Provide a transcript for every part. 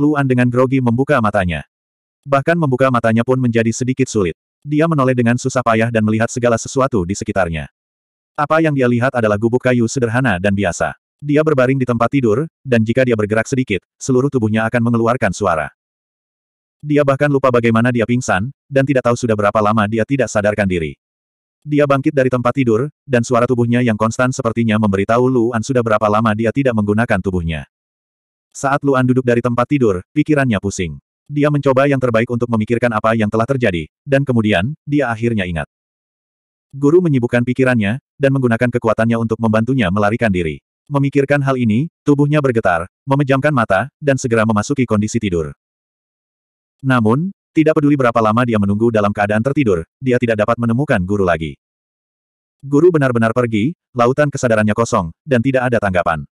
Luan dengan grogi membuka matanya. Bahkan membuka matanya pun menjadi sedikit sulit. Dia menoleh dengan susah payah dan melihat segala sesuatu di sekitarnya. Apa yang dia lihat adalah gubuk kayu sederhana dan biasa. Dia berbaring di tempat tidur, dan jika dia bergerak sedikit, seluruh tubuhnya akan mengeluarkan suara. Dia bahkan lupa bagaimana dia pingsan, dan tidak tahu sudah berapa lama dia tidak sadarkan diri. Dia bangkit dari tempat tidur, dan suara tubuhnya yang konstan sepertinya memberitahu Luan sudah berapa lama dia tidak menggunakan tubuhnya. Saat Luan duduk dari tempat tidur, pikirannya pusing. Dia mencoba yang terbaik untuk memikirkan apa yang telah terjadi, dan kemudian, dia akhirnya ingat. Guru menyibukkan pikirannya, dan menggunakan kekuatannya untuk membantunya melarikan diri. Memikirkan hal ini, tubuhnya bergetar, memejamkan mata, dan segera memasuki kondisi tidur. Namun, tidak peduli berapa lama dia menunggu dalam keadaan tertidur, dia tidak dapat menemukan guru lagi. Guru benar-benar pergi, lautan kesadarannya kosong, dan tidak ada tanggapan.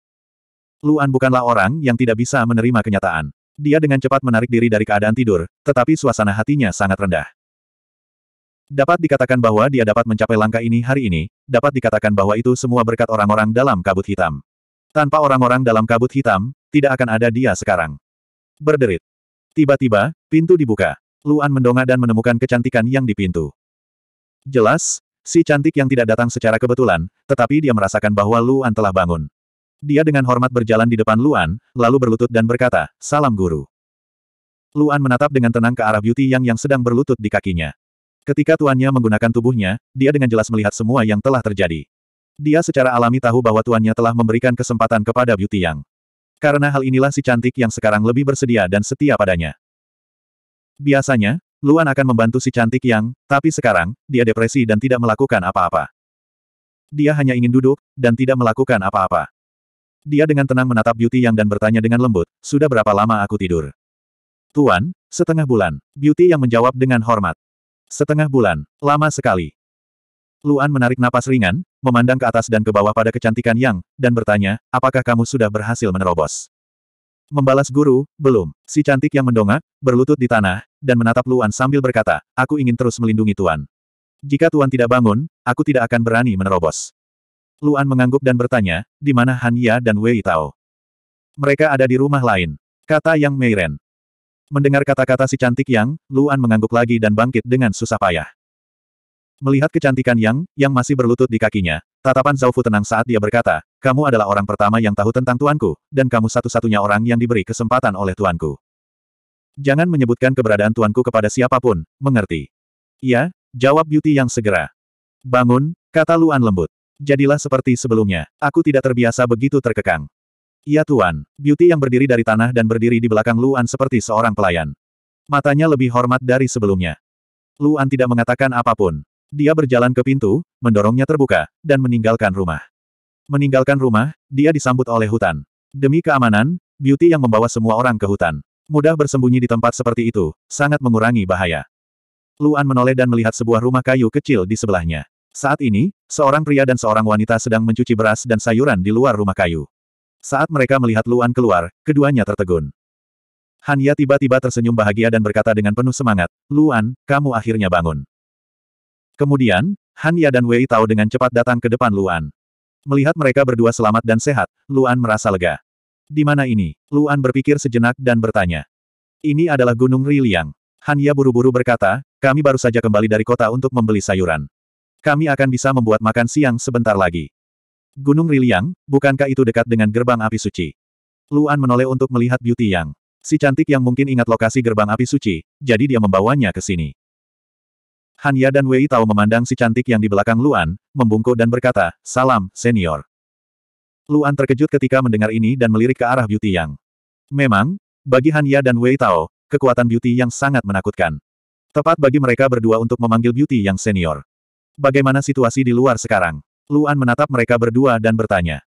Luan bukanlah orang yang tidak bisa menerima kenyataan. Dia dengan cepat menarik diri dari keadaan tidur, tetapi suasana hatinya sangat rendah. Dapat dikatakan bahwa dia dapat mencapai langkah ini hari ini, dapat dikatakan bahwa itu semua berkat orang-orang dalam kabut hitam. Tanpa orang-orang dalam kabut hitam, tidak akan ada dia sekarang. Berderit. Tiba-tiba, pintu dibuka. Luan mendongak dan menemukan kecantikan yang di pintu. Jelas, si cantik yang tidak datang secara kebetulan, tetapi dia merasakan bahwa Luan telah bangun. Dia dengan hormat berjalan di depan Luan, lalu berlutut dan berkata, Salam Guru. Luan menatap dengan tenang ke arah Beauty Yang yang sedang berlutut di kakinya. Ketika tuannya menggunakan tubuhnya, dia dengan jelas melihat semua yang telah terjadi. Dia secara alami tahu bahwa tuannya telah memberikan kesempatan kepada Beauty Yang. Karena hal inilah si cantik yang sekarang lebih bersedia dan setia padanya. Biasanya, Luan akan membantu si cantik yang, tapi sekarang, dia depresi dan tidak melakukan apa-apa. Dia hanya ingin duduk, dan tidak melakukan apa-apa. Dia dengan tenang menatap Beauty Yang dan bertanya dengan lembut, sudah berapa lama aku tidur? Tuan, setengah bulan. Beauty Yang menjawab dengan hormat. Setengah bulan, lama sekali. Luan menarik napas ringan, memandang ke atas dan ke bawah pada kecantikan Yang, dan bertanya, apakah kamu sudah berhasil menerobos? Membalas guru, belum. Si cantik yang mendongak, berlutut di tanah, dan menatap Luan sambil berkata, aku ingin terus melindungi Tuan. Jika Tuan tidak bangun, aku tidak akan berani menerobos. Luan mengangguk dan bertanya, di mana Han Ya dan Wei Tao? Mereka ada di rumah lain. Kata Yang Meiren. Mendengar kata-kata si cantik Yang, Luan mengangguk lagi dan bangkit dengan susah payah. Melihat kecantikan Yang, yang masih berlutut di kakinya, tatapan Zhao Fu tenang saat dia berkata, kamu adalah orang pertama yang tahu tentang tuanku, dan kamu satu-satunya orang yang diberi kesempatan oleh tuanku. Jangan menyebutkan keberadaan tuanku kepada siapapun, mengerti? Iya, jawab Beauty Yang segera. Bangun, kata Luan lembut. Jadilah seperti sebelumnya. Aku tidak terbiasa begitu terkekang. Ya Tuan, Beauty yang berdiri dari tanah dan berdiri di belakang Luan seperti seorang pelayan. Matanya lebih hormat dari sebelumnya. Luan tidak mengatakan apapun. Dia berjalan ke pintu, mendorongnya terbuka, dan meninggalkan rumah. Meninggalkan rumah, dia disambut oleh hutan. Demi keamanan, Beauty yang membawa semua orang ke hutan. Mudah bersembunyi di tempat seperti itu, sangat mengurangi bahaya. Luan menoleh dan melihat sebuah rumah kayu kecil di sebelahnya. Saat ini, seorang pria dan seorang wanita sedang mencuci beras dan sayuran di luar rumah kayu. Saat mereka melihat Luan keluar, keduanya tertegun. Hanya tiba-tiba tersenyum bahagia dan berkata dengan penuh semangat, Luan, kamu akhirnya bangun. Kemudian, Hanya dan Wei tahu dengan cepat datang ke depan Luan. Melihat mereka berdua selamat dan sehat, Luan merasa lega. Di mana ini? Luan berpikir sejenak dan bertanya. Ini adalah Gunung Riliang. Hanya buru-buru berkata, kami baru saja kembali dari kota untuk membeli sayuran. Kami akan bisa membuat makan siang sebentar lagi. Gunung Riliang, bukankah itu dekat dengan gerbang api suci? Luan menoleh untuk melihat Beauty Yang. Si cantik yang mungkin ingat lokasi gerbang api suci, jadi dia membawanya ke sini. Hanya dan Wei Tao memandang si cantik yang di belakang Luan, membungkuk dan berkata, Salam, senior. Luan terkejut ketika mendengar ini dan melirik ke arah Beauty Yang. Memang, bagi Hanya dan Wei Tao, kekuatan Beauty Yang sangat menakutkan. Tepat bagi mereka berdua untuk memanggil Beauty Yang senior. Bagaimana situasi di luar sekarang? Luan menatap mereka berdua dan bertanya.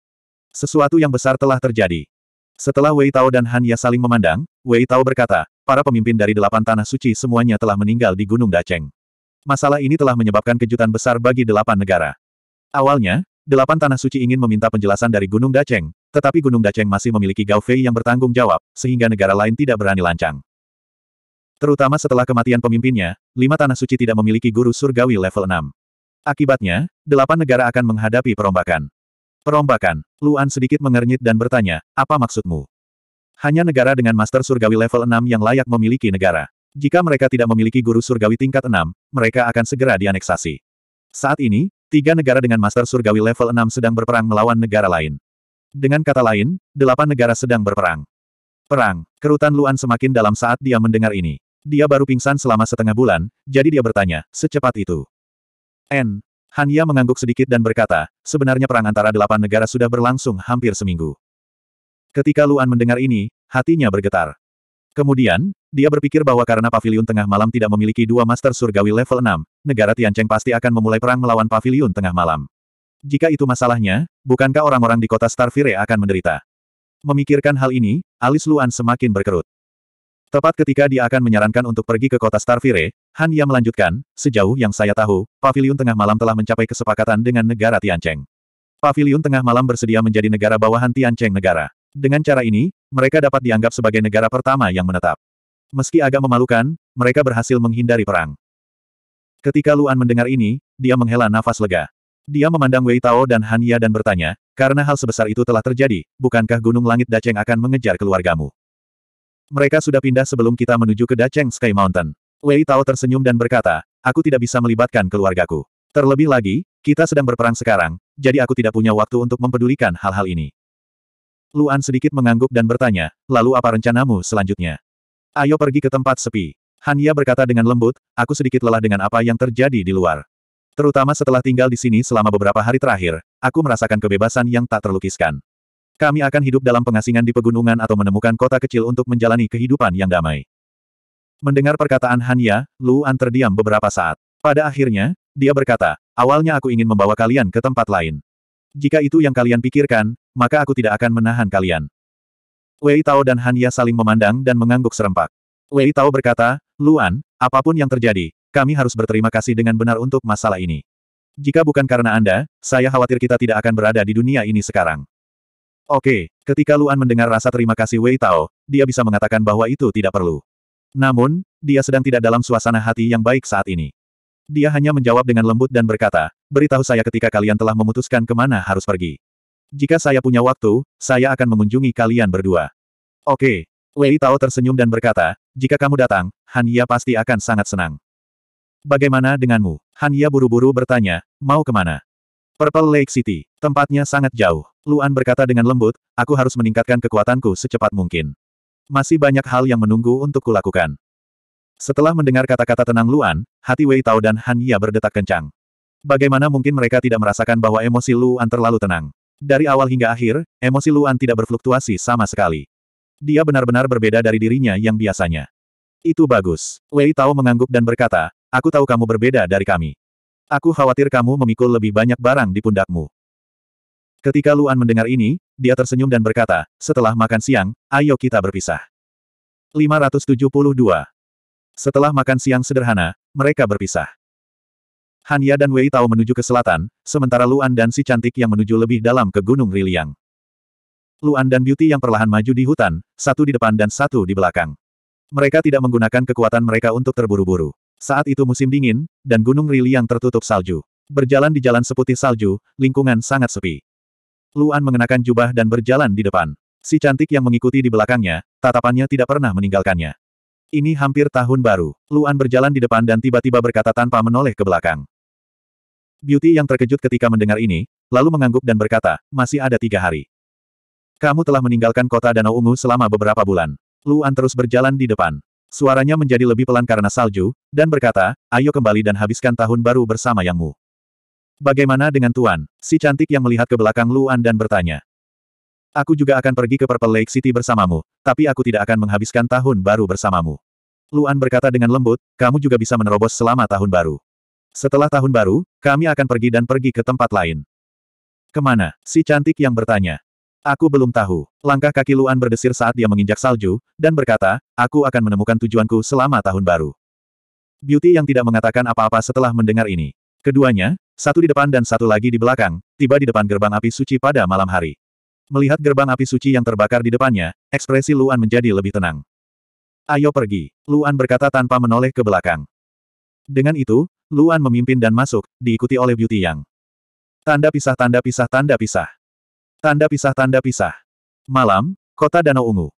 Sesuatu yang besar telah terjadi. Setelah Wei Tao dan Han Ya saling memandang, Wei Tao berkata, para pemimpin dari delapan tanah suci semuanya telah meninggal di Gunung Daceng. Masalah ini telah menyebabkan kejutan besar bagi delapan negara. Awalnya, delapan tanah suci ingin meminta penjelasan dari Gunung Daceng, tetapi Gunung Daceng masih memiliki Gao Fei yang bertanggung jawab, sehingga negara lain tidak berani lancang. Terutama setelah kematian pemimpinnya, lima tanah suci tidak memiliki guru surgawi level 6. Akibatnya, delapan negara akan menghadapi perombakan. Perombakan, Luan sedikit mengernyit dan bertanya, apa maksudmu? Hanya negara dengan master surgawi level 6 yang layak memiliki negara. Jika mereka tidak memiliki guru surgawi tingkat 6, mereka akan segera dianeksasi. Saat ini, tiga negara dengan master surgawi level 6 sedang berperang melawan negara lain. Dengan kata lain, delapan negara sedang berperang. Perang, kerutan Luan semakin dalam saat dia mendengar ini. Dia baru pingsan selama setengah bulan, jadi dia bertanya, secepat itu. N. Ya mengangguk sedikit dan berkata, sebenarnya perang antara delapan negara sudah berlangsung hampir seminggu. Ketika Luan mendengar ini, hatinya bergetar. Kemudian, dia berpikir bahwa karena Paviliun tengah malam tidak memiliki dua master surgawi level 6, negara Tiancheng pasti akan memulai perang melawan Paviliun tengah malam. Jika itu masalahnya, bukankah orang-orang di kota Starfire akan menderita? Memikirkan hal ini, alis Luan semakin berkerut. Tepat ketika dia akan menyarankan untuk pergi ke kota Starfire, Han Ya melanjutkan, sejauh yang saya tahu, Paviliun Tengah Malam telah mencapai kesepakatan dengan negara Tiancheng. Paviliun Tengah Malam bersedia menjadi negara bawahan Tiancheng negara. Dengan cara ini, mereka dapat dianggap sebagai negara pertama yang menetap. Meski agak memalukan, mereka berhasil menghindari perang. Ketika Luan mendengar ini, dia menghela nafas lega. Dia memandang Wei Tao dan Han Ya dan bertanya, karena hal sebesar itu telah terjadi, bukankah Gunung Langit Daceng akan mengejar keluargamu? Mereka sudah pindah sebelum kita menuju ke Dacheng Sky Mountain. Wei Tao tersenyum dan berkata, aku tidak bisa melibatkan keluargaku. Terlebih lagi, kita sedang berperang sekarang, jadi aku tidak punya waktu untuk mempedulikan hal-hal ini. Luan sedikit mengangguk dan bertanya, lalu apa rencanamu selanjutnya? Ayo pergi ke tempat sepi. Han Ya berkata dengan lembut, aku sedikit lelah dengan apa yang terjadi di luar. Terutama setelah tinggal di sini selama beberapa hari terakhir, aku merasakan kebebasan yang tak terlukiskan. Kami akan hidup dalam pengasingan di pegunungan atau menemukan kota kecil untuk menjalani kehidupan yang damai. Mendengar perkataan Hanya, Luan terdiam beberapa saat. Pada akhirnya, dia berkata, awalnya aku ingin membawa kalian ke tempat lain. Jika itu yang kalian pikirkan, maka aku tidak akan menahan kalian. Wei Tao dan Hanya saling memandang dan mengangguk serempak. Wei Tao berkata, Luan, apapun yang terjadi, kami harus berterima kasih dengan benar untuk masalah ini. Jika bukan karena Anda, saya khawatir kita tidak akan berada di dunia ini sekarang. Oke, ketika Luan mendengar rasa terima kasih Wei Tao, dia bisa mengatakan bahwa itu tidak perlu. Namun, dia sedang tidak dalam suasana hati yang baik saat ini. Dia hanya menjawab dengan lembut dan berkata, beritahu saya ketika kalian telah memutuskan kemana harus pergi. Jika saya punya waktu, saya akan mengunjungi kalian berdua. Oke. Wei Tao tersenyum dan berkata, jika kamu datang, Han Ya pasti akan sangat senang. Bagaimana denganmu? Han Ya buru-buru bertanya, mau kemana? Purple Lake City, tempatnya sangat jauh. Luan berkata dengan lembut, aku harus meningkatkan kekuatanku secepat mungkin. Masih banyak hal yang menunggu untuk kulakukan. Setelah mendengar kata-kata tenang Luan, hati Wei Tao dan Han Ya berdetak kencang. Bagaimana mungkin mereka tidak merasakan bahwa emosi Luan terlalu tenang? Dari awal hingga akhir, emosi Luan tidak berfluktuasi sama sekali. Dia benar-benar berbeda dari dirinya yang biasanya. Itu bagus. Wei Tao mengangguk dan berkata, aku tahu kamu berbeda dari kami. Aku khawatir kamu memikul lebih banyak barang di pundakmu. Ketika Luan mendengar ini, dia tersenyum dan berkata, setelah makan siang, ayo kita berpisah. 572. Setelah makan siang sederhana, mereka berpisah. Hanya dan Wei Tao menuju ke selatan, sementara Luan dan si cantik yang menuju lebih dalam ke Gunung Riliang. Luan dan Beauty yang perlahan maju di hutan, satu di depan dan satu di belakang. Mereka tidak menggunakan kekuatan mereka untuk terburu-buru. Saat itu musim dingin, dan Gunung Riliang tertutup salju. Berjalan di jalan seputih salju, lingkungan sangat sepi. Luan mengenakan jubah dan berjalan di depan. Si cantik yang mengikuti di belakangnya, tatapannya tidak pernah meninggalkannya. Ini hampir tahun baru. Luan berjalan di depan dan tiba-tiba berkata tanpa menoleh ke belakang. Beauty yang terkejut ketika mendengar ini, lalu mengangguk dan berkata, masih ada tiga hari. Kamu telah meninggalkan kota Danau Ungu selama beberapa bulan. Luan terus berjalan di depan. Suaranya menjadi lebih pelan karena salju, dan berkata, ayo kembali dan habiskan tahun baru bersama Yangmu. Bagaimana dengan Tuan? Si cantik yang melihat ke belakang Luan dan bertanya. Aku juga akan pergi ke Purple Lake City bersamamu, tapi aku tidak akan menghabiskan tahun baru bersamamu. Luan berkata dengan lembut, kamu juga bisa menerobos selama tahun baru. Setelah tahun baru, kami akan pergi dan pergi ke tempat lain. Kemana? Si cantik yang bertanya. Aku belum tahu. Langkah kaki Luan berdesir saat dia menginjak salju, dan berkata, aku akan menemukan tujuanku selama tahun baru. Beauty yang tidak mengatakan apa-apa setelah mendengar ini. Keduanya, satu di depan dan satu lagi di belakang, tiba di depan gerbang api suci pada malam hari. Melihat gerbang api suci yang terbakar di depannya, ekspresi Luan menjadi lebih tenang. Ayo pergi, Luan berkata tanpa menoleh ke belakang. Dengan itu, Luan memimpin dan masuk, diikuti oleh Beauty Yang. Tanda pisah tanda pisah tanda pisah. Tanda pisah tanda pisah. Malam, kota Danau Ungu.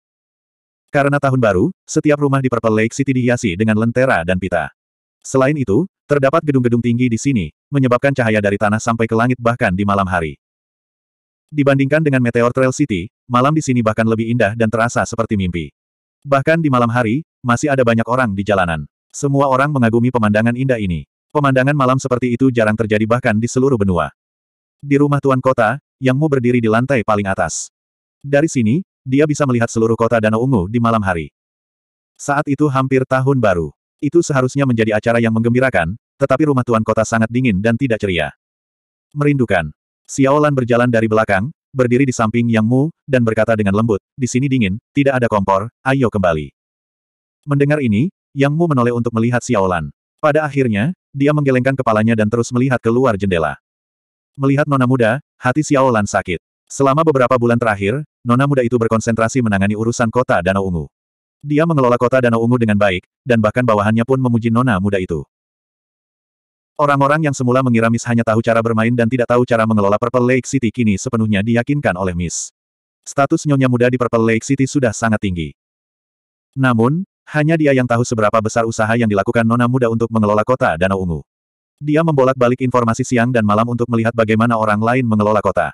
Karena tahun baru, setiap rumah di Purple Lake City dihiasi dengan lentera dan pita. Selain itu, terdapat gedung-gedung tinggi di sini, menyebabkan cahaya dari tanah sampai ke langit bahkan di malam hari. Dibandingkan dengan Meteor Trail City, malam di sini bahkan lebih indah dan terasa seperti mimpi. Bahkan di malam hari, masih ada banyak orang di jalanan. Semua orang mengagumi pemandangan indah ini. Pemandangan malam seperti itu jarang terjadi bahkan di seluruh benua. Di rumah tuan kota, Yang Mu berdiri di lantai paling atas. Dari sini, dia bisa melihat seluruh kota Danau Ungu di malam hari. Saat itu hampir tahun baru. Itu seharusnya menjadi acara yang menggembirakan, tetapi rumah tuan kota sangat dingin dan tidak ceria. Merindukan. Xiaolan berjalan dari belakang, berdiri di samping Yang Mu, dan berkata dengan lembut, di sini dingin, tidak ada kompor, ayo kembali. Mendengar ini, Yang Mu menoleh untuk melihat Xiaolan. Pada akhirnya, dia menggelengkan kepalanya dan terus melihat keluar jendela. Melihat nona muda, hati Xiaolan sakit. Selama beberapa bulan terakhir, nona muda itu berkonsentrasi menangani urusan kota Danau Ungu. Dia mengelola kota Danau Ungu dengan baik, dan bahkan bawahannya pun memuji nona muda itu. Orang-orang yang semula mengira Miss hanya tahu cara bermain dan tidak tahu cara mengelola Purple Lake City kini sepenuhnya diyakinkan oleh Miss. Status nyonya muda di Purple Lake City sudah sangat tinggi. Namun, hanya dia yang tahu seberapa besar usaha yang dilakukan nona muda untuk mengelola kota Danau Ungu. Dia membolak-balik informasi siang dan malam untuk melihat bagaimana orang lain mengelola kota.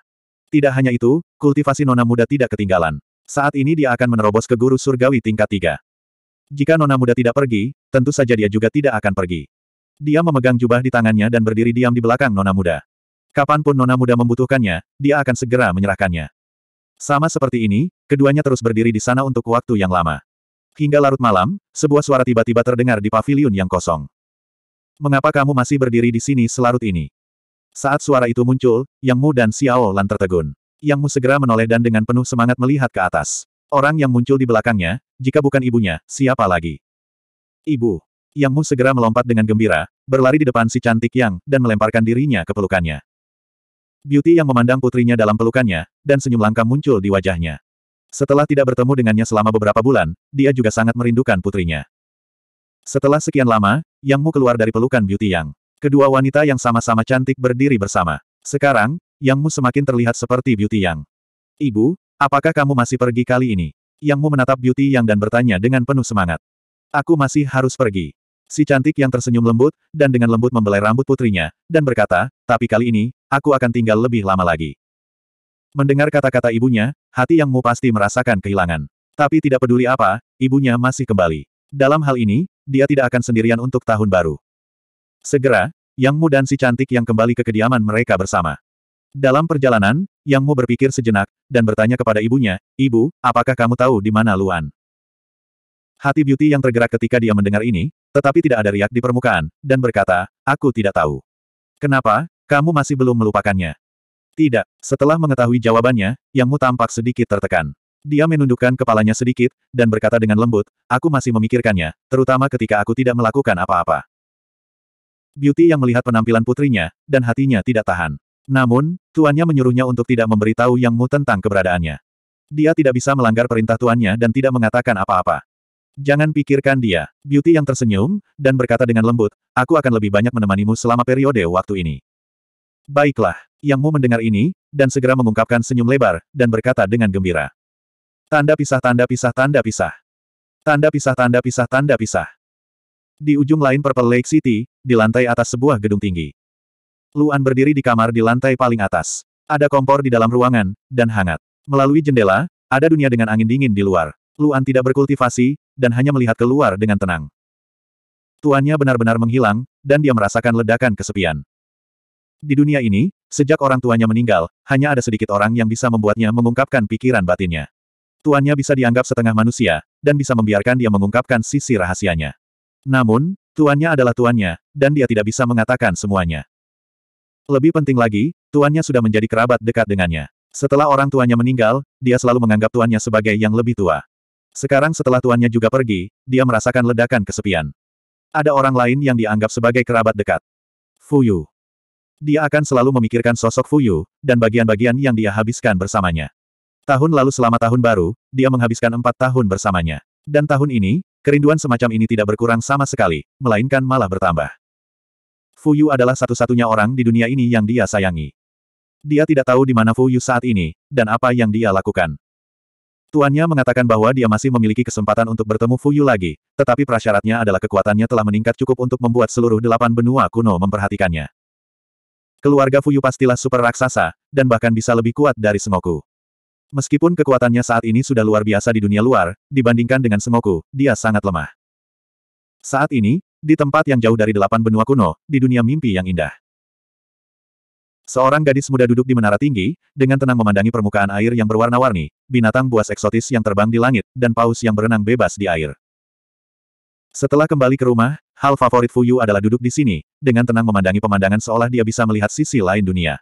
Tidak hanya itu, kultivasi nona muda tidak ketinggalan. Saat ini dia akan menerobos ke guru surgawi tingkat tiga. Jika nona muda tidak pergi, tentu saja dia juga tidak akan pergi. Dia memegang jubah di tangannya dan berdiri diam di belakang nona muda. Kapanpun nona muda membutuhkannya, dia akan segera menyerahkannya. Sama seperti ini, keduanya terus berdiri di sana untuk waktu yang lama. Hingga larut malam, sebuah suara tiba-tiba terdengar di paviliun yang kosong. Mengapa kamu masih berdiri di sini selarut ini? Saat suara itu muncul, Yang Mu dan Xiao Lan tertegun. Yang Mu segera menoleh dan dengan penuh semangat melihat ke atas. Orang yang muncul di belakangnya, jika bukan ibunya, siapa lagi? Ibu. Yang Mu segera melompat dengan gembira, berlari di depan si cantik Yang, dan melemparkan dirinya ke pelukannya. Beauty yang memandang putrinya dalam pelukannya, dan senyum langka muncul di wajahnya. Setelah tidak bertemu dengannya selama beberapa bulan, dia juga sangat merindukan putrinya. Setelah sekian lama, Yang Mu keluar dari pelukan Beauty Yang. Kedua wanita yang sama-sama cantik berdiri bersama. Sekarang, Yangmu semakin terlihat seperti Beauty Yang. Ibu, apakah kamu masih pergi kali ini? Yangmu menatap Beauty Yang dan bertanya dengan penuh semangat. Aku masih harus pergi. Si cantik yang tersenyum lembut, dan dengan lembut membelai rambut putrinya, dan berkata, tapi kali ini, aku akan tinggal lebih lama lagi. Mendengar kata-kata ibunya, hati Yangmu pasti merasakan kehilangan. Tapi tidak peduli apa, ibunya masih kembali. Dalam hal ini, dia tidak akan sendirian untuk tahun baru. Segera, Yangmu dan si cantik yang kembali ke kediaman mereka bersama. Dalam perjalanan, Yang Mo berpikir sejenak, dan bertanya kepada ibunya, Ibu, apakah kamu tahu di mana Luan? Hati Beauty yang tergerak ketika dia mendengar ini, tetapi tidak ada riak di permukaan, dan berkata, Aku tidak tahu. Kenapa, kamu masih belum melupakannya? Tidak, setelah mengetahui jawabannya, Yang Mu tampak sedikit tertekan. Dia menundukkan kepalanya sedikit, dan berkata dengan lembut, Aku masih memikirkannya, terutama ketika aku tidak melakukan apa-apa. Beauty yang melihat penampilan putrinya, dan hatinya tidak tahan. Namun, tuannya menyuruhnya untuk tidak memberitahu Yang Mu tentang keberadaannya. Dia tidak bisa melanggar perintah tuannya dan tidak mengatakan apa-apa. Jangan pikirkan dia. Beauty yang tersenyum, dan berkata dengan lembut, aku akan lebih banyak menemanimu selama periode waktu ini. Baiklah, Yang Mu mendengar ini, dan segera mengungkapkan senyum lebar, dan berkata dengan gembira. Tanda pisah tanda pisah tanda pisah. Tanda pisah tanda pisah tanda pisah. Di ujung lain Purple Lake City, di lantai atas sebuah gedung tinggi. Luan berdiri di kamar di lantai paling atas. Ada kompor di dalam ruangan, dan hangat. Melalui jendela, ada dunia dengan angin dingin di luar. Luan tidak berkultivasi, dan hanya melihat keluar dengan tenang. Tuannya benar-benar menghilang, dan dia merasakan ledakan kesepian. Di dunia ini, sejak orang tuanya meninggal, hanya ada sedikit orang yang bisa membuatnya mengungkapkan pikiran batinnya. Tuannya bisa dianggap setengah manusia, dan bisa membiarkan dia mengungkapkan sisi rahasianya. Namun, tuannya adalah tuannya, dan dia tidak bisa mengatakan semuanya. Lebih penting lagi, tuannya sudah menjadi kerabat dekat dengannya. Setelah orang tuanya meninggal, dia selalu menganggap tuannya sebagai yang lebih tua. Sekarang setelah tuannya juga pergi, dia merasakan ledakan kesepian. Ada orang lain yang dianggap sebagai kerabat dekat. Fuyu. Dia akan selalu memikirkan sosok Fuyu, dan bagian-bagian yang dia habiskan bersamanya. Tahun lalu selama tahun baru, dia menghabiskan empat tahun bersamanya. Dan tahun ini, kerinduan semacam ini tidak berkurang sama sekali, melainkan malah bertambah. Fu Yu adalah satu-satunya orang di dunia ini yang dia sayangi. Dia tidak tahu di mana Fu Yu saat ini, dan apa yang dia lakukan. Tuannya mengatakan bahwa dia masih memiliki kesempatan untuk bertemu Fu Yu lagi, tetapi prasyaratnya adalah kekuatannya telah meningkat cukup untuk membuat seluruh delapan benua kuno memperhatikannya. Keluarga Fu Yu pastilah super raksasa, dan bahkan bisa lebih kuat dari Semoku. Meskipun kekuatannya saat ini sudah luar biasa di dunia luar, dibandingkan dengan Semoku, dia sangat lemah. Saat ini, di tempat yang jauh dari delapan benua kuno, di dunia mimpi yang indah. Seorang gadis muda duduk di menara tinggi, dengan tenang memandangi permukaan air yang berwarna-warni, binatang buas eksotis yang terbang di langit, dan paus yang berenang bebas di air. Setelah kembali ke rumah, hal favorit Fuyu adalah duduk di sini, dengan tenang memandangi pemandangan seolah dia bisa melihat sisi lain dunia.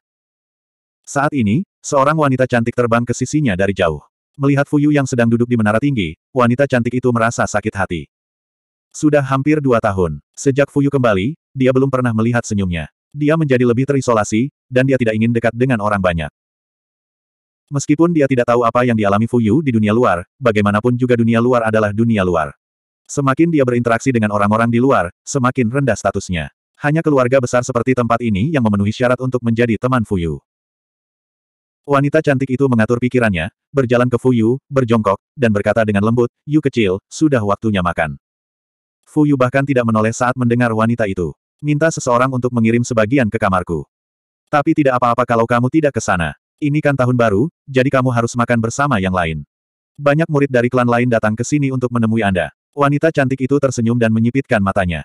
Saat ini, seorang wanita cantik terbang ke sisinya dari jauh. Melihat Fuyu yang sedang duduk di menara tinggi, wanita cantik itu merasa sakit hati. Sudah hampir dua tahun. Sejak Fuyu kembali, dia belum pernah melihat senyumnya. Dia menjadi lebih terisolasi, dan dia tidak ingin dekat dengan orang banyak. Meskipun dia tidak tahu apa yang dialami Fuyu di dunia luar, bagaimanapun juga dunia luar adalah dunia luar. Semakin dia berinteraksi dengan orang-orang di luar, semakin rendah statusnya. Hanya keluarga besar seperti tempat ini yang memenuhi syarat untuk menjadi teman Fuyu. Wanita cantik itu mengatur pikirannya, berjalan ke Fuyu, berjongkok, dan berkata dengan lembut, Yu kecil, sudah waktunya makan. Fu Yu bahkan tidak menoleh saat mendengar wanita itu. Minta seseorang untuk mengirim sebagian ke kamarku. Tapi tidak apa-apa kalau kamu tidak ke sana. Ini kan tahun baru, jadi kamu harus makan bersama yang lain. Banyak murid dari klan lain datang ke sini untuk menemui Anda. Wanita cantik itu tersenyum dan menyipitkan matanya.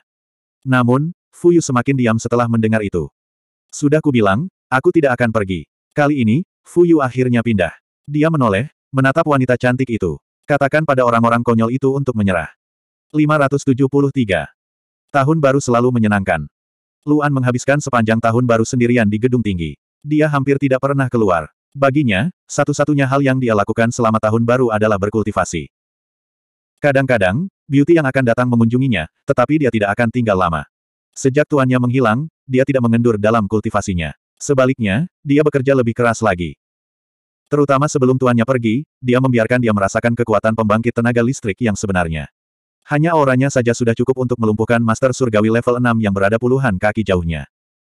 Namun, Fu Yu semakin diam setelah mendengar itu. Sudah kubilang, aku tidak akan pergi. Kali ini, Fu Yu akhirnya pindah. Dia menoleh, menatap wanita cantik itu. Katakan pada orang-orang konyol itu untuk menyerah. 573. Tahun baru selalu menyenangkan. Luan menghabiskan sepanjang tahun baru sendirian di gedung tinggi. Dia hampir tidak pernah keluar. Baginya, satu-satunya hal yang dia lakukan selama tahun baru adalah berkultivasi. Kadang-kadang, beauty yang akan datang mengunjunginya, tetapi dia tidak akan tinggal lama. Sejak tuannya menghilang, dia tidak mengendur dalam kultivasinya. Sebaliknya, dia bekerja lebih keras lagi. Terutama sebelum tuannya pergi, dia membiarkan dia merasakan kekuatan pembangkit tenaga listrik yang sebenarnya. Hanya auranya saja sudah cukup untuk melumpuhkan Master Surgawi level 6 yang berada puluhan kaki jauhnya.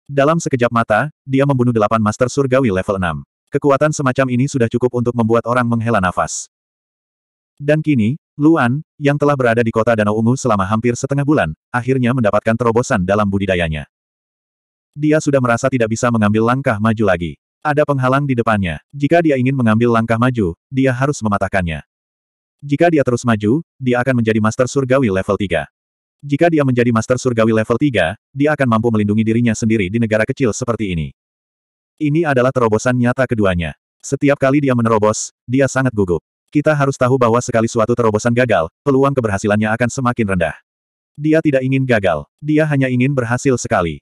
Dalam sekejap mata, dia membunuh delapan Master Surgawi level 6. Kekuatan semacam ini sudah cukup untuk membuat orang menghela nafas. Dan kini, Luan, yang telah berada di kota Danau Ungu selama hampir setengah bulan, akhirnya mendapatkan terobosan dalam budidayanya. Dia sudah merasa tidak bisa mengambil langkah maju lagi. Ada penghalang di depannya. Jika dia ingin mengambil langkah maju, dia harus mematahkannya. Jika dia terus maju, dia akan menjadi Master Surgawi level 3. Jika dia menjadi Master Surgawi level 3, dia akan mampu melindungi dirinya sendiri di negara kecil seperti ini. Ini adalah terobosan nyata keduanya. Setiap kali dia menerobos, dia sangat gugup. Kita harus tahu bahwa sekali suatu terobosan gagal, peluang keberhasilannya akan semakin rendah. Dia tidak ingin gagal, dia hanya ingin berhasil sekali.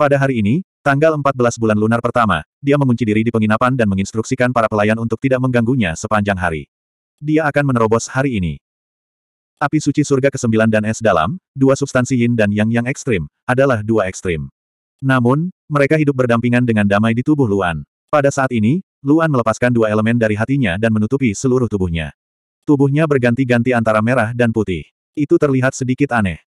Pada hari ini, Tanggal 14 bulan lunar pertama, dia mengunci diri di penginapan dan menginstruksikan para pelayan untuk tidak mengganggunya sepanjang hari. Dia akan menerobos hari ini. Api suci surga ke-9 dan es dalam, dua substansi yin dan yang yang ekstrim, adalah dua ekstrim. Namun, mereka hidup berdampingan dengan damai di tubuh Luan. Pada saat ini, Luan melepaskan dua elemen dari hatinya dan menutupi seluruh tubuhnya. Tubuhnya berganti-ganti antara merah dan putih. Itu terlihat sedikit aneh.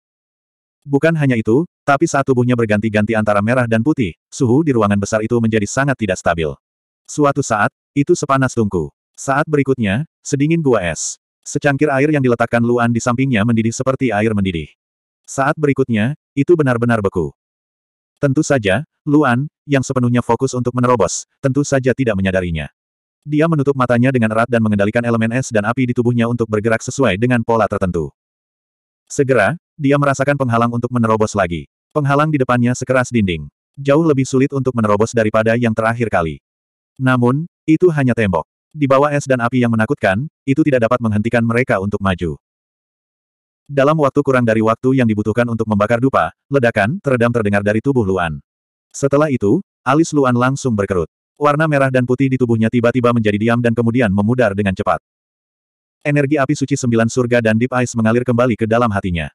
Bukan hanya itu, tapi saat tubuhnya berganti-ganti antara merah dan putih, suhu di ruangan besar itu menjadi sangat tidak stabil. Suatu saat, itu sepanas tungku. Saat berikutnya, Sedingin gua es. Secangkir air yang diletakkan Luan di sampingnya mendidih seperti air mendidih. Saat berikutnya, itu benar-benar beku. Tentu saja, Luan, yang sepenuhnya fokus untuk menerobos, tentu saja tidak menyadarinya. Dia menutup matanya dengan erat dan mengendalikan elemen es dan api di tubuhnya untuk bergerak sesuai dengan pola tertentu. Segera, dia merasakan penghalang untuk menerobos lagi. Penghalang di depannya sekeras dinding. Jauh lebih sulit untuk menerobos daripada yang terakhir kali. Namun, itu hanya tembok. Di bawah es dan api yang menakutkan, itu tidak dapat menghentikan mereka untuk maju. Dalam waktu kurang dari waktu yang dibutuhkan untuk membakar dupa, ledakan teredam terdengar dari tubuh Luan. Setelah itu, alis Luan langsung berkerut. Warna merah dan putih di tubuhnya tiba-tiba menjadi diam dan kemudian memudar dengan cepat. Energi api suci sembilan surga dan Deep Ice mengalir kembali ke dalam hatinya.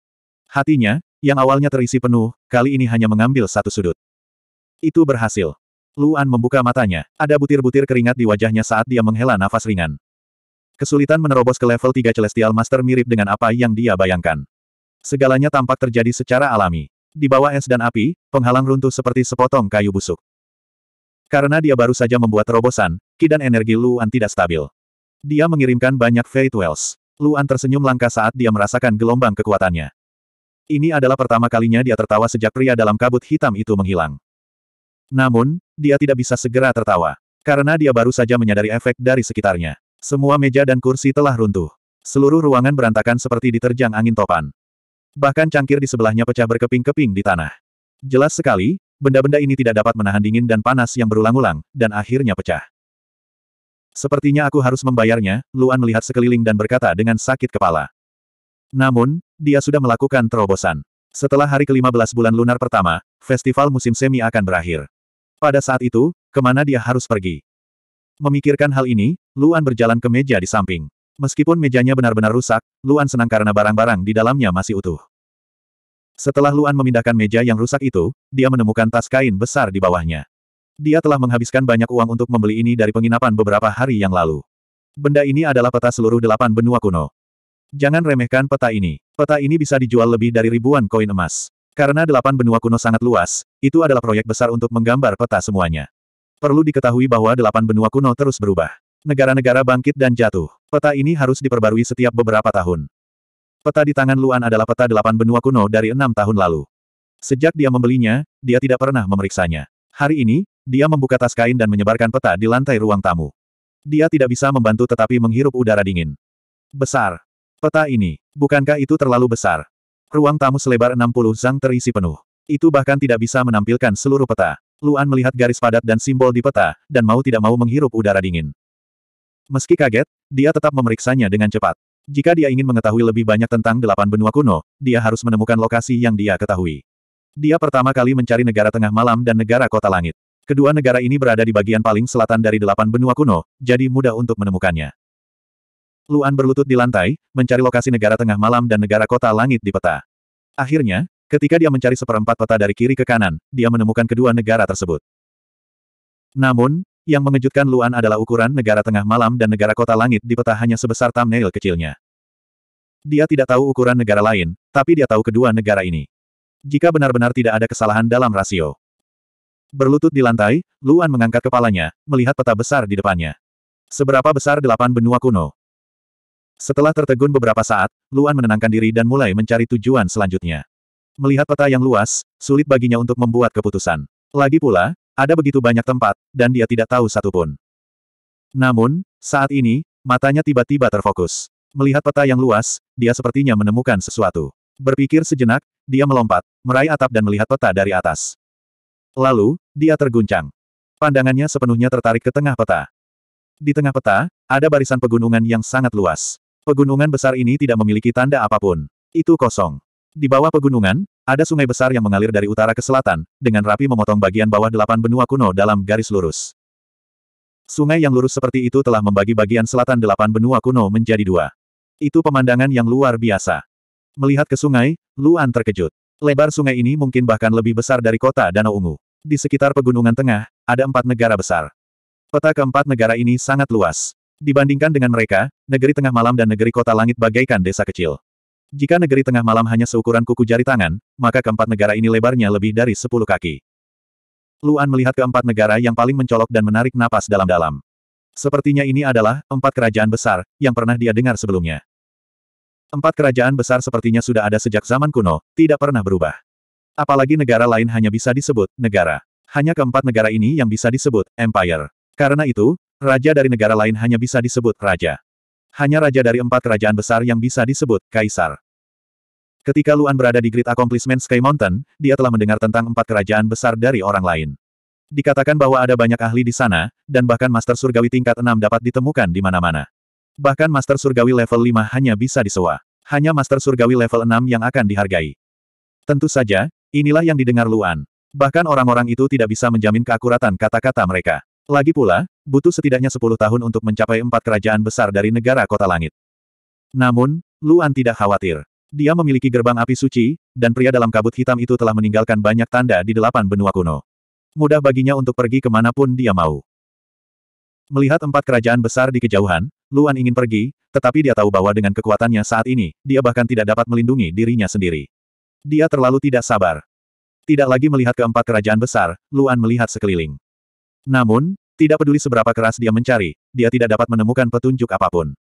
Hatinya, yang awalnya terisi penuh, kali ini hanya mengambil satu sudut. Itu berhasil. Luan membuka matanya. Ada butir-butir keringat di wajahnya saat dia menghela nafas ringan. Kesulitan menerobos ke level 3 Celestial Master mirip dengan apa yang dia bayangkan. Segalanya tampak terjadi secara alami. Di bawah es dan api, penghalang runtuh seperti sepotong kayu busuk. Karena dia baru saja membuat terobosan, ki dan energi Luan tidak stabil. Dia mengirimkan banyak Fate Wells. Luan tersenyum langka saat dia merasakan gelombang kekuatannya. Ini adalah pertama kalinya dia tertawa sejak pria dalam kabut hitam itu menghilang. Namun, dia tidak bisa segera tertawa. Karena dia baru saja menyadari efek dari sekitarnya. Semua meja dan kursi telah runtuh. Seluruh ruangan berantakan seperti diterjang angin topan. Bahkan cangkir di sebelahnya pecah berkeping-keping di tanah. Jelas sekali, benda-benda ini tidak dapat menahan dingin dan panas yang berulang-ulang, dan akhirnya pecah. Sepertinya aku harus membayarnya, Luan melihat sekeliling dan berkata dengan sakit kepala. Namun, dia sudah melakukan terobosan. Setelah hari ke-15 bulan lunar pertama, festival musim semi akan berakhir. Pada saat itu, kemana dia harus pergi? Memikirkan hal ini, Luan berjalan ke meja di samping. Meskipun mejanya benar-benar rusak, Luan senang karena barang-barang di dalamnya masih utuh. Setelah Luan memindahkan meja yang rusak itu, dia menemukan tas kain besar di bawahnya. Dia telah menghabiskan banyak uang untuk membeli ini dari penginapan beberapa hari yang lalu. Benda ini adalah peta seluruh delapan benua kuno. Jangan remehkan peta ini. Peta ini bisa dijual lebih dari ribuan koin emas. Karena delapan benua kuno sangat luas, itu adalah proyek besar untuk menggambar peta semuanya. Perlu diketahui bahwa delapan benua kuno terus berubah. Negara-negara bangkit dan jatuh. Peta ini harus diperbarui setiap beberapa tahun. Peta di tangan Luan adalah peta delapan benua kuno dari enam tahun lalu. Sejak dia membelinya, dia tidak pernah memeriksanya. Hari ini, dia membuka tas kain dan menyebarkan peta di lantai ruang tamu. Dia tidak bisa membantu tetapi menghirup udara dingin. Besar. Peta ini, bukankah itu terlalu besar? Ruang tamu selebar 60 zang terisi penuh. Itu bahkan tidak bisa menampilkan seluruh peta. Luan melihat garis padat dan simbol di peta, dan mau tidak mau menghirup udara dingin. Meski kaget, dia tetap memeriksanya dengan cepat. Jika dia ingin mengetahui lebih banyak tentang delapan benua kuno, dia harus menemukan lokasi yang dia ketahui. Dia pertama kali mencari negara tengah malam dan negara kota langit. Kedua negara ini berada di bagian paling selatan dari delapan benua kuno, jadi mudah untuk menemukannya. Luan berlutut di lantai, mencari lokasi negara tengah malam dan negara kota langit di peta. Akhirnya, ketika dia mencari seperempat peta dari kiri ke kanan, dia menemukan kedua negara tersebut. Namun, yang mengejutkan Luan adalah ukuran negara tengah malam dan negara kota langit di peta hanya sebesar thumbnail kecilnya. Dia tidak tahu ukuran negara lain, tapi dia tahu kedua negara ini. Jika benar-benar tidak ada kesalahan dalam rasio. Berlutut di lantai, Luan mengangkat kepalanya, melihat peta besar di depannya. Seberapa besar delapan benua kuno? Setelah tertegun beberapa saat, Luan menenangkan diri dan mulai mencari tujuan selanjutnya. Melihat peta yang luas, sulit baginya untuk membuat keputusan. Lagi pula, ada begitu banyak tempat, dan dia tidak tahu satupun. Namun, saat ini, matanya tiba-tiba terfokus. Melihat peta yang luas, dia sepertinya menemukan sesuatu. Berpikir sejenak, dia melompat, meraih atap dan melihat peta dari atas. Lalu, dia terguncang. Pandangannya sepenuhnya tertarik ke tengah peta. Di tengah peta, ada barisan pegunungan yang sangat luas. Pegunungan besar ini tidak memiliki tanda apapun. Itu kosong. Di bawah pegunungan, ada sungai besar yang mengalir dari utara ke selatan, dengan rapi memotong bagian bawah delapan benua kuno dalam garis lurus. Sungai yang lurus seperti itu telah membagi bagian selatan delapan benua kuno menjadi dua. Itu pemandangan yang luar biasa. Melihat ke sungai, Luan terkejut. Lebar sungai ini mungkin bahkan lebih besar dari kota Danau Ungu. Di sekitar pegunungan tengah, ada empat negara besar. Peta keempat negara ini sangat luas. Dibandingkan dengan mereka, negeri tengah malam dan negeri kota langit bagaikan desa kecil. Jika negeri tengah malam hanya seukuran kuku jari tangan, maka keempat negara ini lebarnya lebih dari sepuluh kaki. Luan melihat keempat negara yang paling mencolok dan menarik napas dalam-dalam. Sepertinya ini adalah empat kerajaan besar yang pernah dia dengar sebelumnya. Empat kerajaan besar sepertinya sudah ada sejak zaman kuno, tidak pernah berubah. Apalagi negara lain hanya bisa disebut negara. Hanya keempat negara ini yang bisa disebut empire. Karena itu, Raja dari negara lain hanya bisa disebut raja. Hanya raja dari empat kerajaan besar yang bisa disebut kaisar. Ketika Luan berada di Great Accomplishment Sky Mountain, dia telah mendengar tentang empat kerajaan besar dari orang lain. Dikatakan bahwa ada banyak ahli di sana, dan bahkan Master Surgawi tingkat 6 dapat ditemukan di mana-mana. Bahkan Master Surgawi level 5 hanya bisa disewa. Hanya Master Surgawi level 6 yang akan dihargai. Tentu saja, inilah yang didengar Luan. Bahkan orang-orang itu tidak bisa menjamin keakuratan kata-kata mereka. Lagi pula, butuh setidaknya sepuluh tahun untuk mencapai empat kerajaan besar dari negara kota langit. Namun, Luan tidak khawatir. Dia memiliki gerbang api suci, dan pria dalam kabut hitam itu telah meninggalkan banyak tanda di delapan benua kuno. Mudah baginya untuk pergi kemanapun dia mau. Melihat empat kerajaan besar di kejauhan, Luan ingin pergi, tetapi dia tahu bahwa dengan kekuatannya saat ini, dia bahkan tidak dapat melindungi dirinya sendiri. Dia terlalu tidak sabar. Tidak lagi melihat keempat kerajaan besar, Luan melihat sekeliling. Namun, tidak peduli seberapa keras dia mencari, dia tidak dapat menemukan petunjuk apapun.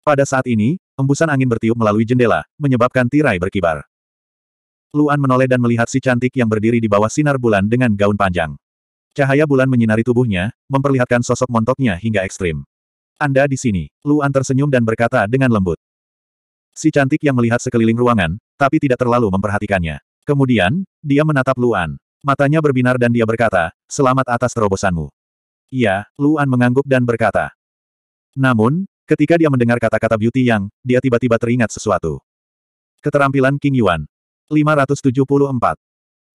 Pada saat ini, embusan angin bertiup melalui jendela, menyebabkan tirai berkibar. Luan menoleh dan melihat si cantik yang berdiri di bawah sinar bulan dengan gaun panjang. Cahaya bulan menyinari tubuhnya, memperlihatkan sosok montoknya hingga ekstrim. Anda di sini, Luan tersenyum dan berkata dengan lembut. Si cantik yang melihat sekeliling ruangan, tapi tidak terlalu memperhatikannya. Kemudian, dia menatap Luan. Matanya berbinar dan dia berkata, selamat atas terobosanmu. Iya, Luan mengangguk dan berkata. Namun, ketika dia mendengar kata-kata Beauty Yang, dia tiba-tiba teringat sesuatu. Keterampilan King Yuan. 574.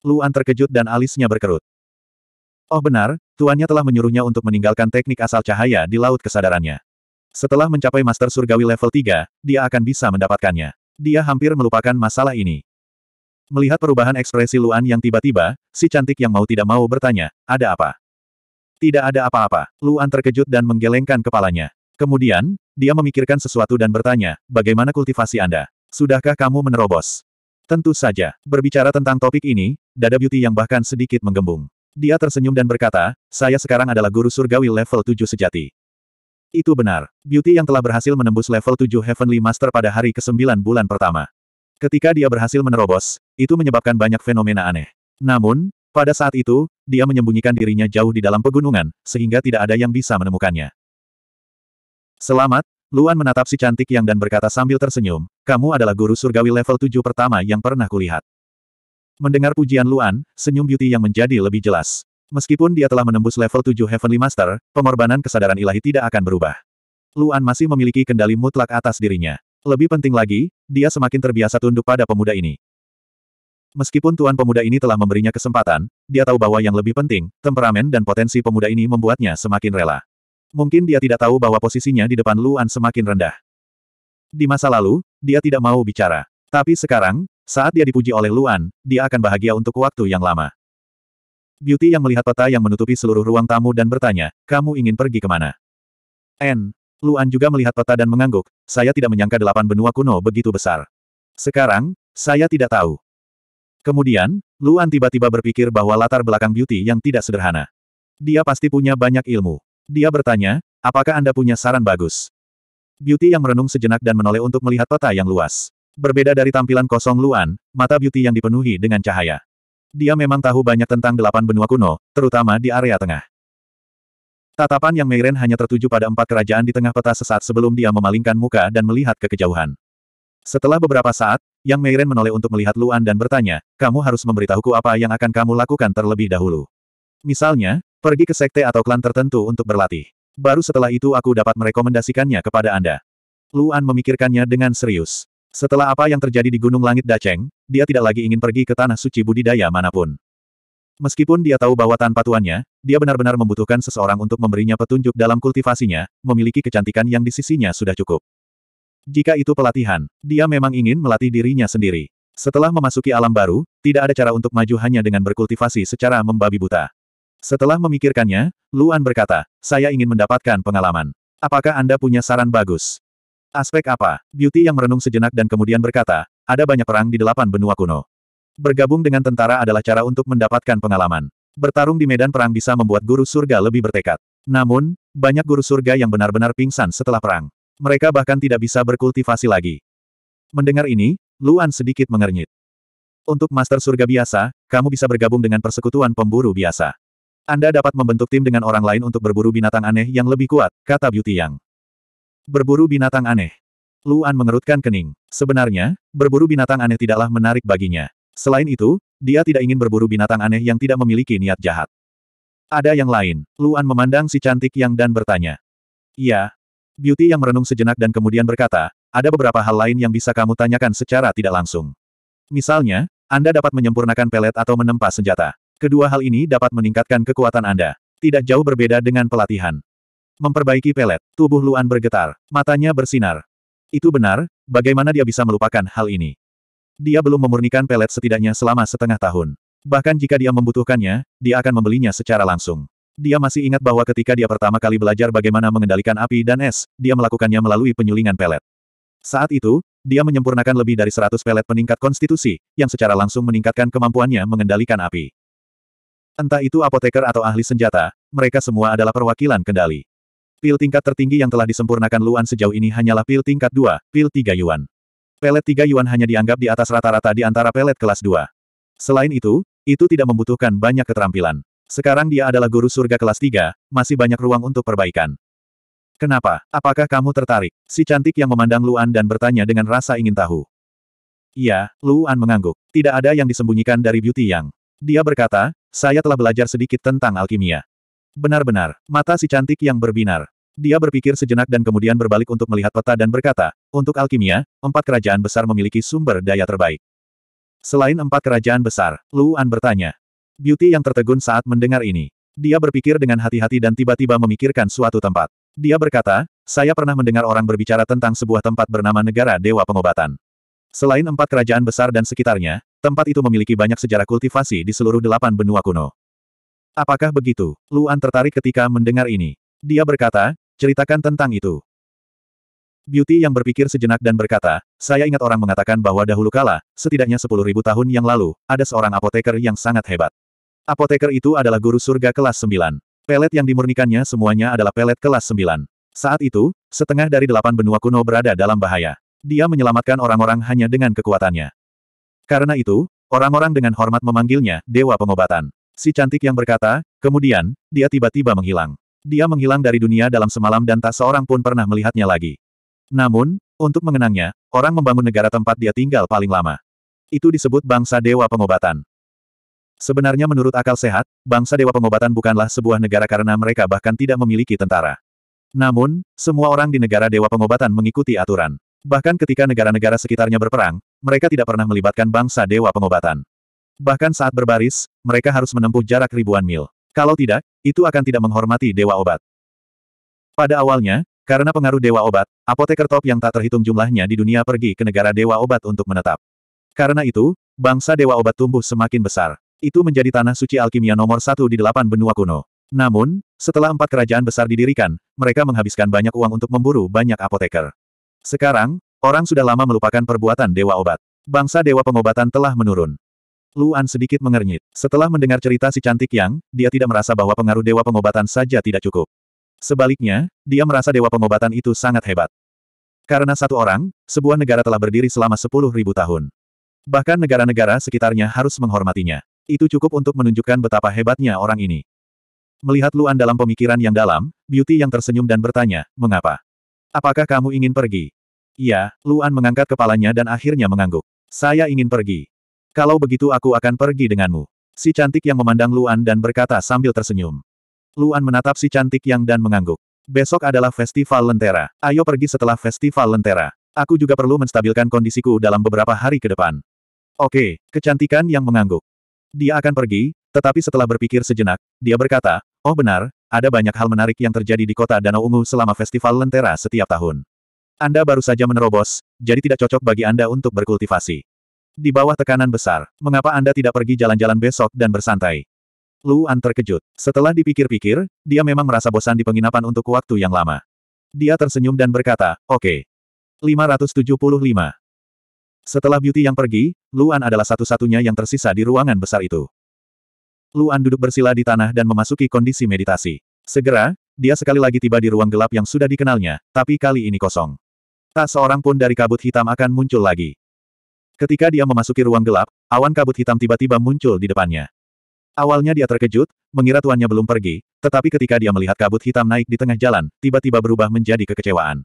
Luan terkejut dan alisnya berkerut. Oh benar, tuannya telah menyuruhnya untuk meninggalkan teknik asal cahaya di laut kesadarannya. Setelah mencapai Master Surgawi level 3, dia akan bisa mendapatkannya. Dia hampir melupakan masalah ini. Melihat perubahan ekspresi Luan yang tiba-tiba, si cantik yang mau tidak mau bertanya, ada apa? Tidak ada apa-apa. Luan terkejut dan menggelengkan kepalanya. Kemudian, dia memikirkan sesuatu dan bertanya, bagaimana kultivasi Anda? Sudahkah kamu menerobos? Tentu saja, berbicara tentang topik ini, dada beauty yang bahkan sedikit menggembung. Dia tersenyum dan berkata, saya sekarang adalah guru surgawi level 7 sejati. Itu benar, beauty yang telah berhasil menembus level 7 Heavenly Master pada hari ke-9 bulan pertama. Ketika dia berhasil menerobos, itu menyebabkan banyak fenomena aneh. Namun, pada saat itu, dia menyembunyikan dirinya jauh di dalam pegunungan, sehingga tidak ada yang bisa menemukannya. Selamat, Luan menatap si cantik yang dan berkata sambil tersenyum, kamu adalah guru surgawi level 7 pertama yang pernah kulihat. Mendengar pujian Luan, senyum Beauty yang menjadi lebih jelas. Meskipun dia telah menembus level 7 Heavenly Master, pengorbanan kesadaran ilahi tidak akan berubah. Luan masih memiliki kendali mutlak atas dirinya. Lebih penting lagi, dia semakin terbiasa tunduk pada pemuda ini. Meskipun tuan pemuda ini telah memberinya kesempatan, dia tahu bahwa yang lebih penting, temperamen dan potensi pemuda ini membuatnya semakin rela. Mungkin dia tidak tahu bahwa posisinya di depan Luan semakin rendah. Di masa lalu, dia tidak mau bicara. Tapi sekarang, saat dia dipuji oleh Luan, dia akan bahagia untuk waktu yang lama. Beauty yang melihat peta yang menutupi seluruh ruang tamu dan bertanya, kamu ingin pergi kemana? N. Luan juga melihat peta dan mengangguk, saya tidak menyangka delapan benua kuno begitu besar. Sekarang, saya tidak tahu. Kemudian, Luan tiba-tiba berpikir bahwa latar belakang Beauty yang tidak sederhana. Dia pasti punya banyak ilmu. Dia bertanya, apakah Anda punya saran bagus? Beauty yang merenung sejenak dan menoleh untuk melihat peta yang luas. Berbeda dari tampilan kosong Luan, mata Beauty yang dipenuhi dengan cahaya. Dia memang tahu banyak tentang delapan benua kuno, terutama di area tengah. Tatapan yang Meiren hanya tertuju pada empat kerajaan di tengah peta sesaat sebelum dia memalingkan muka dan melihat ke kejauhan. Setelah beberapa saat, Yang Meiren menoleh untuk melihat Luan dan bertanya, kamu harus memberitahuku apa yang akan kamu lakukan terlebih dahulu. Misalnya, pergi ke sekte atau klan tertentu untuk berlatih. Baru setelah itu aku dapat merekomendasikannya kepada Anda. Luan memikirkannya dengan serius. Setelah apa yang terjadi di Gunung Langit Daceng, dia tidak lagi ingin pergi ke tanah suci budidaya manapun. Meskipun dia tahu bahwa tanpa tuannya, dia benar-benar membutuhkan seseorang untuk memberinya petunjuk dalam kultivasinya, memiliki kecantikan yang di sisinya sudah cukup. Jika itu pelatihan, dia memang ingin melatih dirinya sendiri. Setelah memasuki alam baru, tidak ada cara untuk maju hanya dengan berkultivasi secara membabi buta. Setelah memikirkannya, Luan berkata, saya ingin mendapatkan pengalaman. Apakah Anda punya saran bagus? Aspek apa? Beauty yang merenung sejenak dan kemudian berkata, ada banyak perang di delapan benua kuno. Bergabung dengan tentara adalah cara untuk mendapatkan pengalaman. Bertarung di medan perang bisa membuat guru surga lebih bertekad. Namun, banyak guru surga yang benar-benar pingsan setelah perang. Mereka bahkan tidak bisa berkultivasi lagi. Mendengar ini, Luan sedikit mengernyit. Untuk Master Surga biasa, kamu bisa bergabung dengan persekutuan pemburu biasa. Anda dapat membentuk tim dengan orang lain untuk berburu binatang aneh yang lebih kuat, kata Beauty Yang. Berburu binatang aneh. Luan mengerutkan kening. Sebenarnya, berburu binatang aneh tidaklah menarik baginya. Selain itu, dia tidak ingin berburu binatang aneh yang tidak memiliki niat jahat. Ada yang lain. Luan memandang si cantik yang dan bertanya. Iya, Beauty yang merenung sejenak dan kemudian berkata, ada beberapa hal lain yang bisa kamu tanyakan secara tidak langsung. Misalnya, Anda dapat menyempurnakan pelet atau menempa senjata. Kedua hal ini dapat meningkatkan kekuatan Anda. Tidak jauh berbeda dengan pelatihan. Memperbaiki pelet, tubuh Luan bergetar, matanya bersinar. Itu benar, bagaimana dia bisa melupakan hal ini? Dia belum memurnikan pelet setidaknya selama setengah tahun. Bahkan jika dia membutuhkannya, dia akan membelinya secara langsung. Dia masih ingat bahwa ketika dia pertama kali belajar bagaimana mengendalikan api dan es, dia melakukannya melalui penyulingan pelet. Saat itu, dia menyempurnakan lebih dari 100 pelet peningkat konstitusi, yang secara langsung meningkatkan kemampuannya mengendalikan api. Entah itu apoteker atau ahli senjata, mereka semua adalah perwakilan kendali. Pil tingkat tertinggi yang telah disempurnakan Luan sejauh ini hanyalah pil tingkat 2, pil 3 yuan. Pelet 3 yuan hanya dianggap di atas rata-rata di antara pelet kelas 2. Selain itu, itu tidak membutuhkan banyak keterampilan. Sekarang dia adalah guru surga kelas 3, masih banyak ruang untuk perbaikan. Kenapa? Apakah kamu tertarik? Si cantik yang memandang Luan dan bertanya dengan rasa ingin tahu. Iya, Luan mengangguk. Tidak ada yang disembunyikan dari Beauty Yang. Dia berkata, saya telah belajar sedikit tentang alkimia. Benar-benar, mata si cantik yang berbinar. Dia berpikir sejenak dan kemudian berbalik untuk melihat peta dan berkata, untuk alkimia, empat kerajaan besar memiliki sumber daya terbaik. Selain empat kerajaan besar, Luan bertanya, Beauty yang tertegun saat mendengar ini. Dia berpikir dengan hati-hati dan tiba-tiba memikirkan suatu tempat. Dia berkata, saya pernah mendengar orang berbicara tentang sebuah tempat bernama Negara Dewa Pengobatan. Selain empat kerajaan besar dan sekitarnya, tempat itu memiliki banyak sejarah kultivasi di seluruh delapan benua kuno. Apakah begitu? Luan tertarik ketika mendengar ini. Dia berkata, ceritakan tentang itu. Beauty yang berpikir sejenak dan berkata, saya ingat orang mengatakan bahwa dahulu kala, setidaknya sepuluh ribu tahun yang lalu, ada seorang apoteker yang sangat hebat. Apoteker itu adalah guru surga kelas sembilan. Pelet yang dimurnikannya semuanya adalah pelet kelas sembilan. Saat itu, setengah dari delapan benua kuno berada dalam bahaya. Dia menyelamatkan orang-orang hanya dengan kekuatannya. Karena itu, orang-orang dengan hormat memanggilnya Dewa Pengobatan. Si cantik yang berkata, kemudian, dia tiba-tiba menghilang. Dia menghilang dari dunia dalam semalam dan tak seorang pun pernah melihatnya lagi. Namun, untuk mengenangnya, orang membangun negara tempat dia tinggal paling lama. Itu disebut bangsa dewa pengobatan. Sebenarnya menurut akal sehat, bangsa dewa pengobatan bukanlah sebuah negara karena mereka bahkan tidak memiliki tentara. Namun, semua orang di negara dewa pengobatan mengikuti aturan. Bahkan ketika negara-negara sekitarnya berperang, mereka tidak pernah melibatkan bangsa dewa pengobatan. Bahkan saat berbaris, mereka harus menempuh jarak ribuan mil. Kalau tidak, itu akan tidak menghormati dewa obat. Pada awalnya, karena pengaruh dewa obat, Apoteker top yang tak terhitung jumlahnya di dunia pergi ke negara Dewa Obat untuk menetap. Karena itu, bangsa Dewa Obat tumbuh semakin besar. Itu menjadi tanah suci alkimia nomor satu di delapan benua kuno. Namun, setelah empat kerajaan besar didirikan, mereka menghabiskan banyak uang untuk memburu banyak apoteker. Sekarang, orang sudah lama melupakan perbuatan Dewa Obat. Bangsa Dewa Pengobatan telah menurun. Luan sedikit mengernyit. Setelah mendengar cerita si cantik yang, dia tidak merasa bahwa pengaruh Dewa Pengobatan saja tidak cukup. Sebaliknya, dia merasa dewa pengobatan itu sangat hebat. Karena satu orang, sebuah negara telah berdiri selama sepuluh ribu tahun. Bahkan negara-negara sekitarnya harus menghormatinya. Itu cukup untuk menunjukkan betapa hebatnya orang ini. Melihat Luan dalam pemikiran yang dalam, Beauty yang tersenyum dan bertanya, mengapa? Apakah kamu ingin pergi? Iya, Luan mengangkat kepalanya dan akhirnya mengangguk. Saya ingin pergi. Kalau begitu aku akan pergi denganmu. Si cantik yang memandang Luan dan berkata sambil tersenyum. Luan menatap si cantik yang dan mengangguk. Besok adalah festival Lentera. Ayo pergi setelah festival Lentera. Aku juga perlu menstabilkan kondisiku dalam beberapa hari ke depan. Oke, kecantikan yang mengangguk. Dia akan pergi, tetapi setelah berpikir sejenak, dia berkata, Oh benar, ada banyak hal menarik yang terjadi di kota Danau Ungu selama festival Lentera setiap tahun. Anda baru saja menerobos, jadi tidak cocok bagi Anda untuk berkultivasi. Di bawah tekanan besar, mengapa Anda tidak pergi jalan-jalan besok dan bersantai? Luan terkejut. Setelah dipikir-pikir, dia memang merasa bosan di penginapan untuk waktu yang lama. Dia tersenyum dan berkata, oke. Okay. 575. Setelah Beauty yang pergi, Luan adalah satu-satunya yang tersisa di ruangan besar itu. Luan duduk bersila di tanah dan memasuki kondisi meditasi. Segera, dia sekali lagi tiba di ruang gelap yang sudah dikenalnya, tapi kali ini kosong. Tak seorang pun dari kabut hitam akan muncul lagi. Ketika dia memasuki ruang gelap, awan kabut hitam tiba-tiba muncul di depannya. Awalnya dia terkejut, mengira tuannya belum pergi, tetapi ketika dia melihat kabut hitam naik di tengah jalan, tiba-tiba berubah menjadi kekecewaan.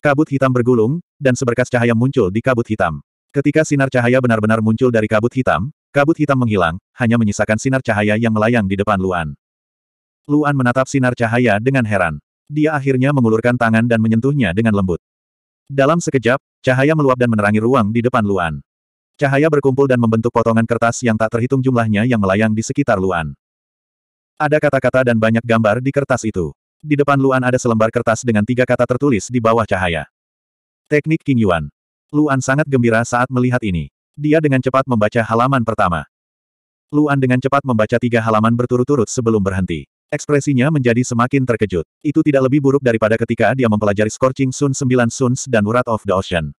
Kabut hitam bergulung, dan seberkas cahaya muncul di kabut hitam. Ketika sinar cahaya benar-benar muncul dari kabut hitam, kabut hitam menghilang, hanya menyisakan sinar cahaya yang melayang di depan Luan. Luan menatap sinar cahaya dengan heran. Dia akhirnya mengulurkan tangan dan menyentuhnya dengan lembut. Dalam sekejap, cahaya meluap dan menerangi ruang di depan Luan. Cahaya berkumpul dan membentuk potongan kertas yang tak terhitung jumlahnya yang melayang di sekitar Luan. Ada kata-kata dan banyak gambar di kertas itu. Di depan Luan ada selembar kertas dengan tiga kata tertulis di bawah cahaya. Teknik King Yuan. Luan sangat gembira saat melihat ini. Dia dengan cepat membaca halaman pertama. Luan dengan cepat membaca tiga halaman berturut-turut sebelum berhenti. Ekspresinya menjadi semakin terkejut. Itu tidak lebih buruk daripada ketika dia mempelajari Scorching Sun 9 Suns dan Wrath of the Ocean.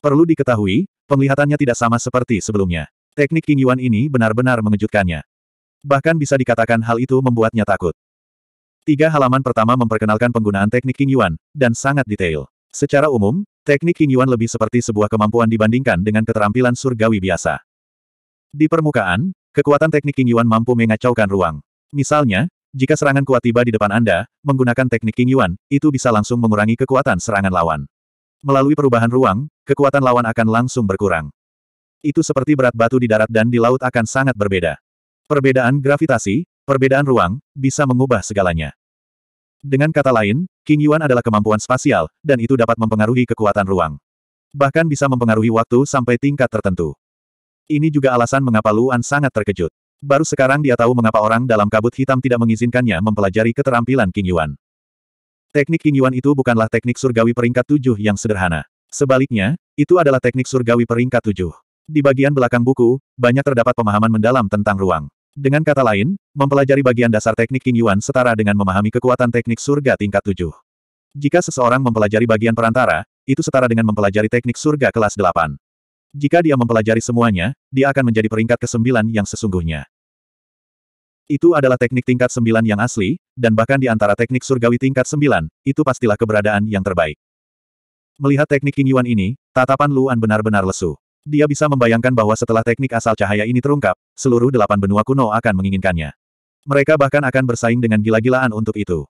Perlu diketahui, penglihatannya tidak sama seperti sebelumnya. Teknik King Yuan ini benar-benar mengejutkannya. Bahkan bisa dikatakan hal itu membuatnya takut. Tiga halaman pertama memperkenalkan penggunaan teknik King Yuan, dan sangat detail. Secara umum, teknik King Yuan lebih seperti sebuah kemampuan dibandingkan dengan keterampilan surgawi biasa. Di permukaan, kekuatan teknik King Yuan mampu mengacaukan ruang. Misalnya, jika serangan kuat tiba di depan Anda, menggunakan teknik King Yuan, itu bisa langsung mengurangi kekuatan serangan lawan. Melalui perubahan ruang, kekuatan lawan akan langsung berkurang. Itu seperti berat batu di darat dan di laut akan sangat berbeda. Perbedaan gravitasi, perbedaan ruang, bisa mengubah segalanya. Dengan kata lain, King Yuan adalah kemampuan spasial, dan itu dapat mempengaruhi kekuatan ruang. Bahkan bisa mempengaruhi waktu sampai tingkat tertentu. Ini juga alasan mengapa Luan sangat terkejut. Baru sekarang dia tahu mengapa orang dalam kabut hitam tidak mengizinkannya mempelajari keterampilan King Yuan. Teknik Yuan itu bukanlah teknik surgawi peringkat tujuh yang sederhana. Sebaliknya, itu adalah teknik surgawi peringkat tujuh. Di bagian belakang buku, banyak terdapat pemahaman mendalam tentang ruang. Dengan kata lain, mempelajari bagian dasar teknik Yuan setara dengan memahami kekuatan teknik surga tingkat tujuh. Jika seseorang mempelajari bagian perantara, itu setara dengan mempelajari teknik surga kelas delapan. Jika dia mempelajari semuanya, dia akan menjadi peringkat kesembilan yang sesungguhnya. Itu adalah teknik tingkat sembilan yang asli, dan bahkan di antara teknik surgawi tingkat sembilan, itu pastilah keberadaan yang terbaik. Melihat teknik King Yuan ini, tatapan Luan benar-benar lesu. Dia bisa membayangkan bahwa setelah teknik asal cahaya ini terungkap, seluruh delapan benua kuno akan menginginkannya. Mereka bahkan akan bersaing dengan gila-gilaan untuk itu.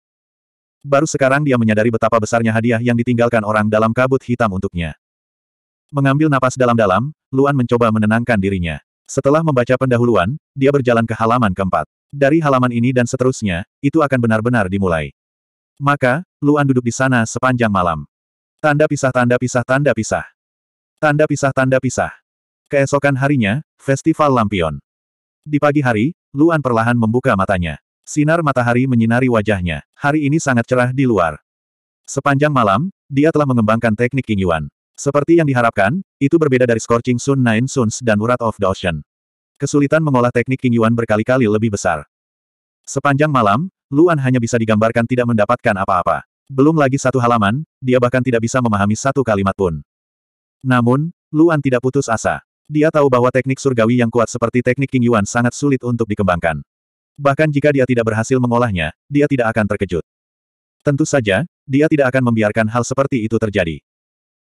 Baru sekarang dia menyadari betapa besarnya hadiah yang ditinggalkan orang dalam kabut hitam untuknya. Mengambil napas dalam-dalam, Luan mencoba menenangkan dirinya. Setelah membaca pendahuluan, dia berjalan ke halaman keempat. Dari halaman ini dan seterusnya, itu akan benar-benar dimulai. Maka, Luan duduk di sana sepanjang malam. Tanda pisah tanda pisah tanda pisah. Tanda pisah tanda pisah. Keesokan harinya, Festival Lampion. Di pagi hari, Luan perlahan membuka matanya. Sinar matahari menyinari wajahnya. Hari ini sangat cerah di luar. Sepanjang malam, dia telah mengembangkan teknik King Yuan. Seperti yang diharapkan, itu berbeda dari Scorching Sun Nine Suns dan Wrath of the Ocean kesulitan mengolah teknik King Yuan berkali-kali lebih besar. Sepanjang malam, Luan hanya bisa digambarkan tidak mendapatkan apa-apa. Belum lagi satu halaman, dia bahkan tidak bisa memahami satu kalimat pun. Namun, Luan tidak putus asa. Dia tahu bahwa teknik surgawi yang kuat seperti teknik King Yuan sangat sulit untuk dikembangkan. Bahkan jika dia tidak berhasil mengolahnya, dia tidak akan terkejut. Tentu saja, dia tidak akan membiarkan hal seperti itu terjadi.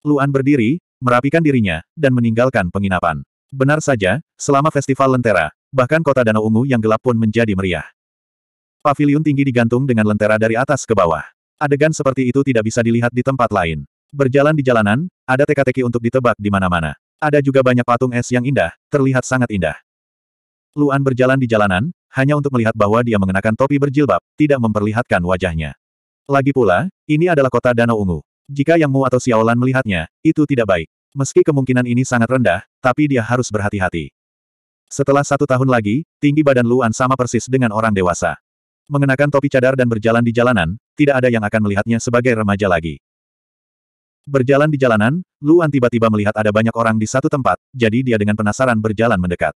Luan berdiri, merapikan dirinya, dan meninggalkan penginapan. Benar saja, selama festival Lentera, bahkan kota Danau Ungu yang gelap pun menjadi meriah. Paviliun tinggi digantung dengan lentera dari atas ke bawah. Adegan seperti itu tidak bisa dilihat di tempat lain. Berjalan di jalanan, ada teka-teki untuk ditebak di mana-mana. Ada juga banyak patung es yang indah, terlihat sangat indah. Luan berjalan di jalanan, hanya untuk melihat bahwa dia mengenakan topi berjilbab, tidak memperlihatkan wajahnya. Lagi pula, ini adalah kota Danau Ungu. Jika Yang Mu atau Xiaolan melihatnya, itu tidak baik. Meski kemungkinan ini sangat rendah, tapi dia harus berhati-hati. Setelah satu tahun lagi, tinggi badan Luan sama persis dengan orang dewasa. Mengenakan topi cadar dan berjalan di jalanan, tidak ada yang akan melihatnya sebagai remaja lagi. Berjalan di jalanan, Luan tiba-tiba melihat ada banyak orang di satu tempat, jadi dia dengan penasaran berjalan mendekat.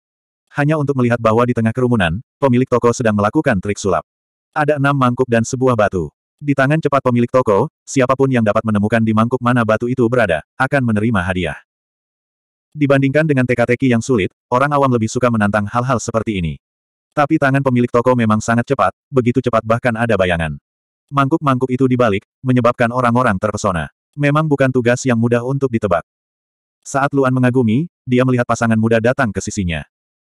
Hanya untuk melihat bahwa di tengah kerumunan, pemilik toko sedang melakukan trik sulap. Ada enam mangkuk dan sebuah batu. Di tangan cepat pemilik toko, siapapun yang dapat menemukan di mangkuk mana batu itu berada, akan menerima hadiah. Dibandingkan dengan teka-teki yang sulit, orang awam lebih suka menantang hal-hal seperti ini. Tapi tangan pemilik toko memang sangat cepat, begitu cepat bahkan ada bayangan. Mangkuk-mangkuk itu dibalik, menyebabkan orang-orang terpesona. Memang bukan tugas yang mudah untuk ditebak. Saat Luan mengagumi, dia melihat pasangan muda datang ke sisinya.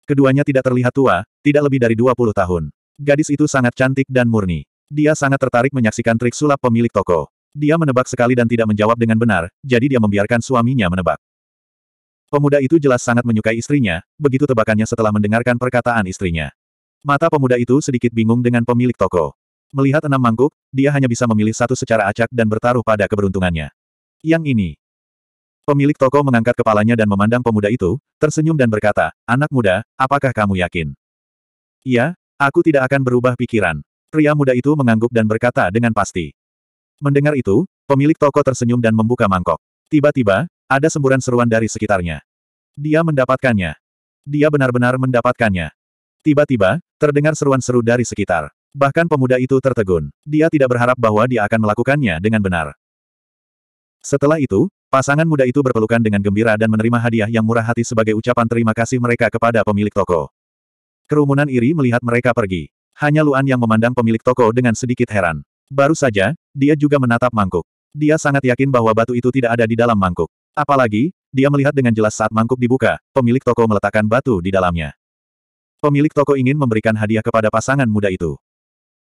Keduanya tidak terlihat tua, tidak lebih dari 20 tahun. Gadis itu sangat cantik dan murni. Dia sangat tertarik menyaksikan trik sulap pemilik toko. Dia menebak sekali dan tidak menjawab dengan benar, jadi dia membiarkan suaminya menebak. Pemuda itu jelas sangat menyukai istrinya, begitu tebakannya setelah mendengarkan perkataan istrinya. Mata pemuda itu sedikit bingung dengan pemilik toko. Melihat enam mangkuk, dia hanya bisa memilih satu secara acak dan bertaruh pada keberuntungannya. Yang ini. Pemilik toko mengangkat kepalanya dan memandang pemuda itu, tersenyum dan berkata, Anak muda, apakah kamu yakin? Iya, aku tidak akan berubah pikiran. Pria muda itu mengangguk dan berkata dengan pasti. Mendengar itu, pemilik toko tersenyum dan membuka mangkok. Tiba-tiba, ada semburan seruan dari sekitarnya. Dia mendapatkannya. Dia benar-benar mendapatkannya. Tiba-tiba, terdengar seruan seru dari sekitar. Bahkan pemuda itu tertegun. Dia tidak berharap bahwa dia akan melakukannya dengan benar. Setelah itu, pasangan muda itu berpelukan dengan gembira dan menerima hadiah yang murah hati sebagai ucapan terima kasih mereka kepada pemilik toko. Kerumunan iri melihat mereka pergi. Hanya Luan yang memandang pemilik toko dengan sedikit heran. Baru saja, dia juga menatap mangkuk. Dia sangat yakin bahwa batu itu tidak ada di dalam mangkuk. Apalagi, dia melihat dengan jelas saat mangkuk dibuka, pemilik toko meletakkan batu di dalamnya. Pemilik toko ingin memberikan hadiah kepada pasangan muda itu.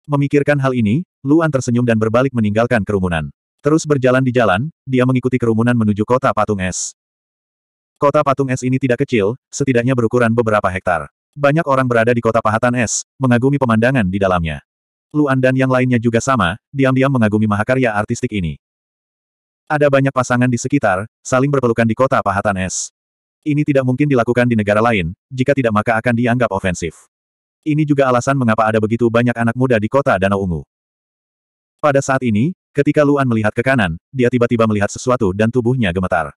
Memikirkan hal ini, Luan tersenyum dan berbalik meninggalkan kerumunan. Terus berjalan di jalan, dia mengikuti kerumunan menuju kota patung es. Kota patung es ini tidak kecil, setidaknya berukuran beberapa hektar. Banyak orang berada di kota pahatan es, mengagumi pemandangan di dalamnya. Luan dan yang lainnya juga sama, diam-diam mengagumi mahakarya artistik ini. Ada banyak pasangan di sekitar, saling berpelukan di kota pahatan es. Ini tidak mungkin dilakukan di negara lain, jika tidak maka akan dianggap ofensif. Ini juga alasan mengapa ada begitu banyak anak muda di kota Danau Ungu. Pada saat ini, ketika Luan melihat ke kanan, dia tiba-tiba melihat sesuatu dan tubuhnya gemetar.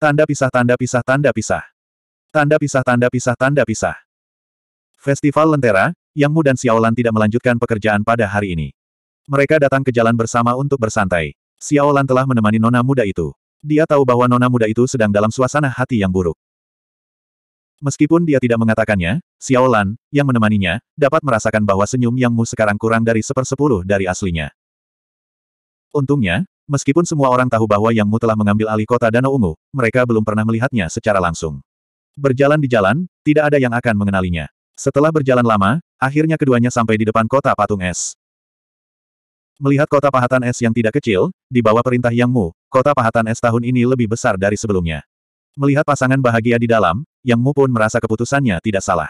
Tanda pisah tanda pisah tanda pisah. Tanda pisah tanda pisah tanda pisah. Festival Lentera, Yang Mu dan Xiaolan tidak melanjutkan pekerjaan pada hari ini. Mereka datang ke jalan bersama untuk bersantai. Xiaolan telah menemani nona muda itu. Dia tahu bahwa nona muda itu sedang dalam suasana hati yang buruk. Meskipun dia tidak mengatakannya, Xiaolan, yang menemaninya, dapat merasakan bahwa senyum Yang Mu sekarang kurang dari sepersepuluh dari aslinya. Untungnya, meskipun semua orang tahu bahwa Yang Mu telah mengambil alih kota Danau Ungu, mereka belum pernah melihatnya secara langsung. Berjalan di jalan, tidak ada yang akan mengenalinya. Setelah berjalan lama, akhirnya keduanya sampai di depan kota patung es. Melihat kota pahatan es yang tidak kecil, di bawah perintah Yang Mu, kota pahatan es tahun ini lebih besar dari sebelumnya. Melihat pasangan bahagia di dalam, Yang Mu pun merasa keputusannya tidak salah.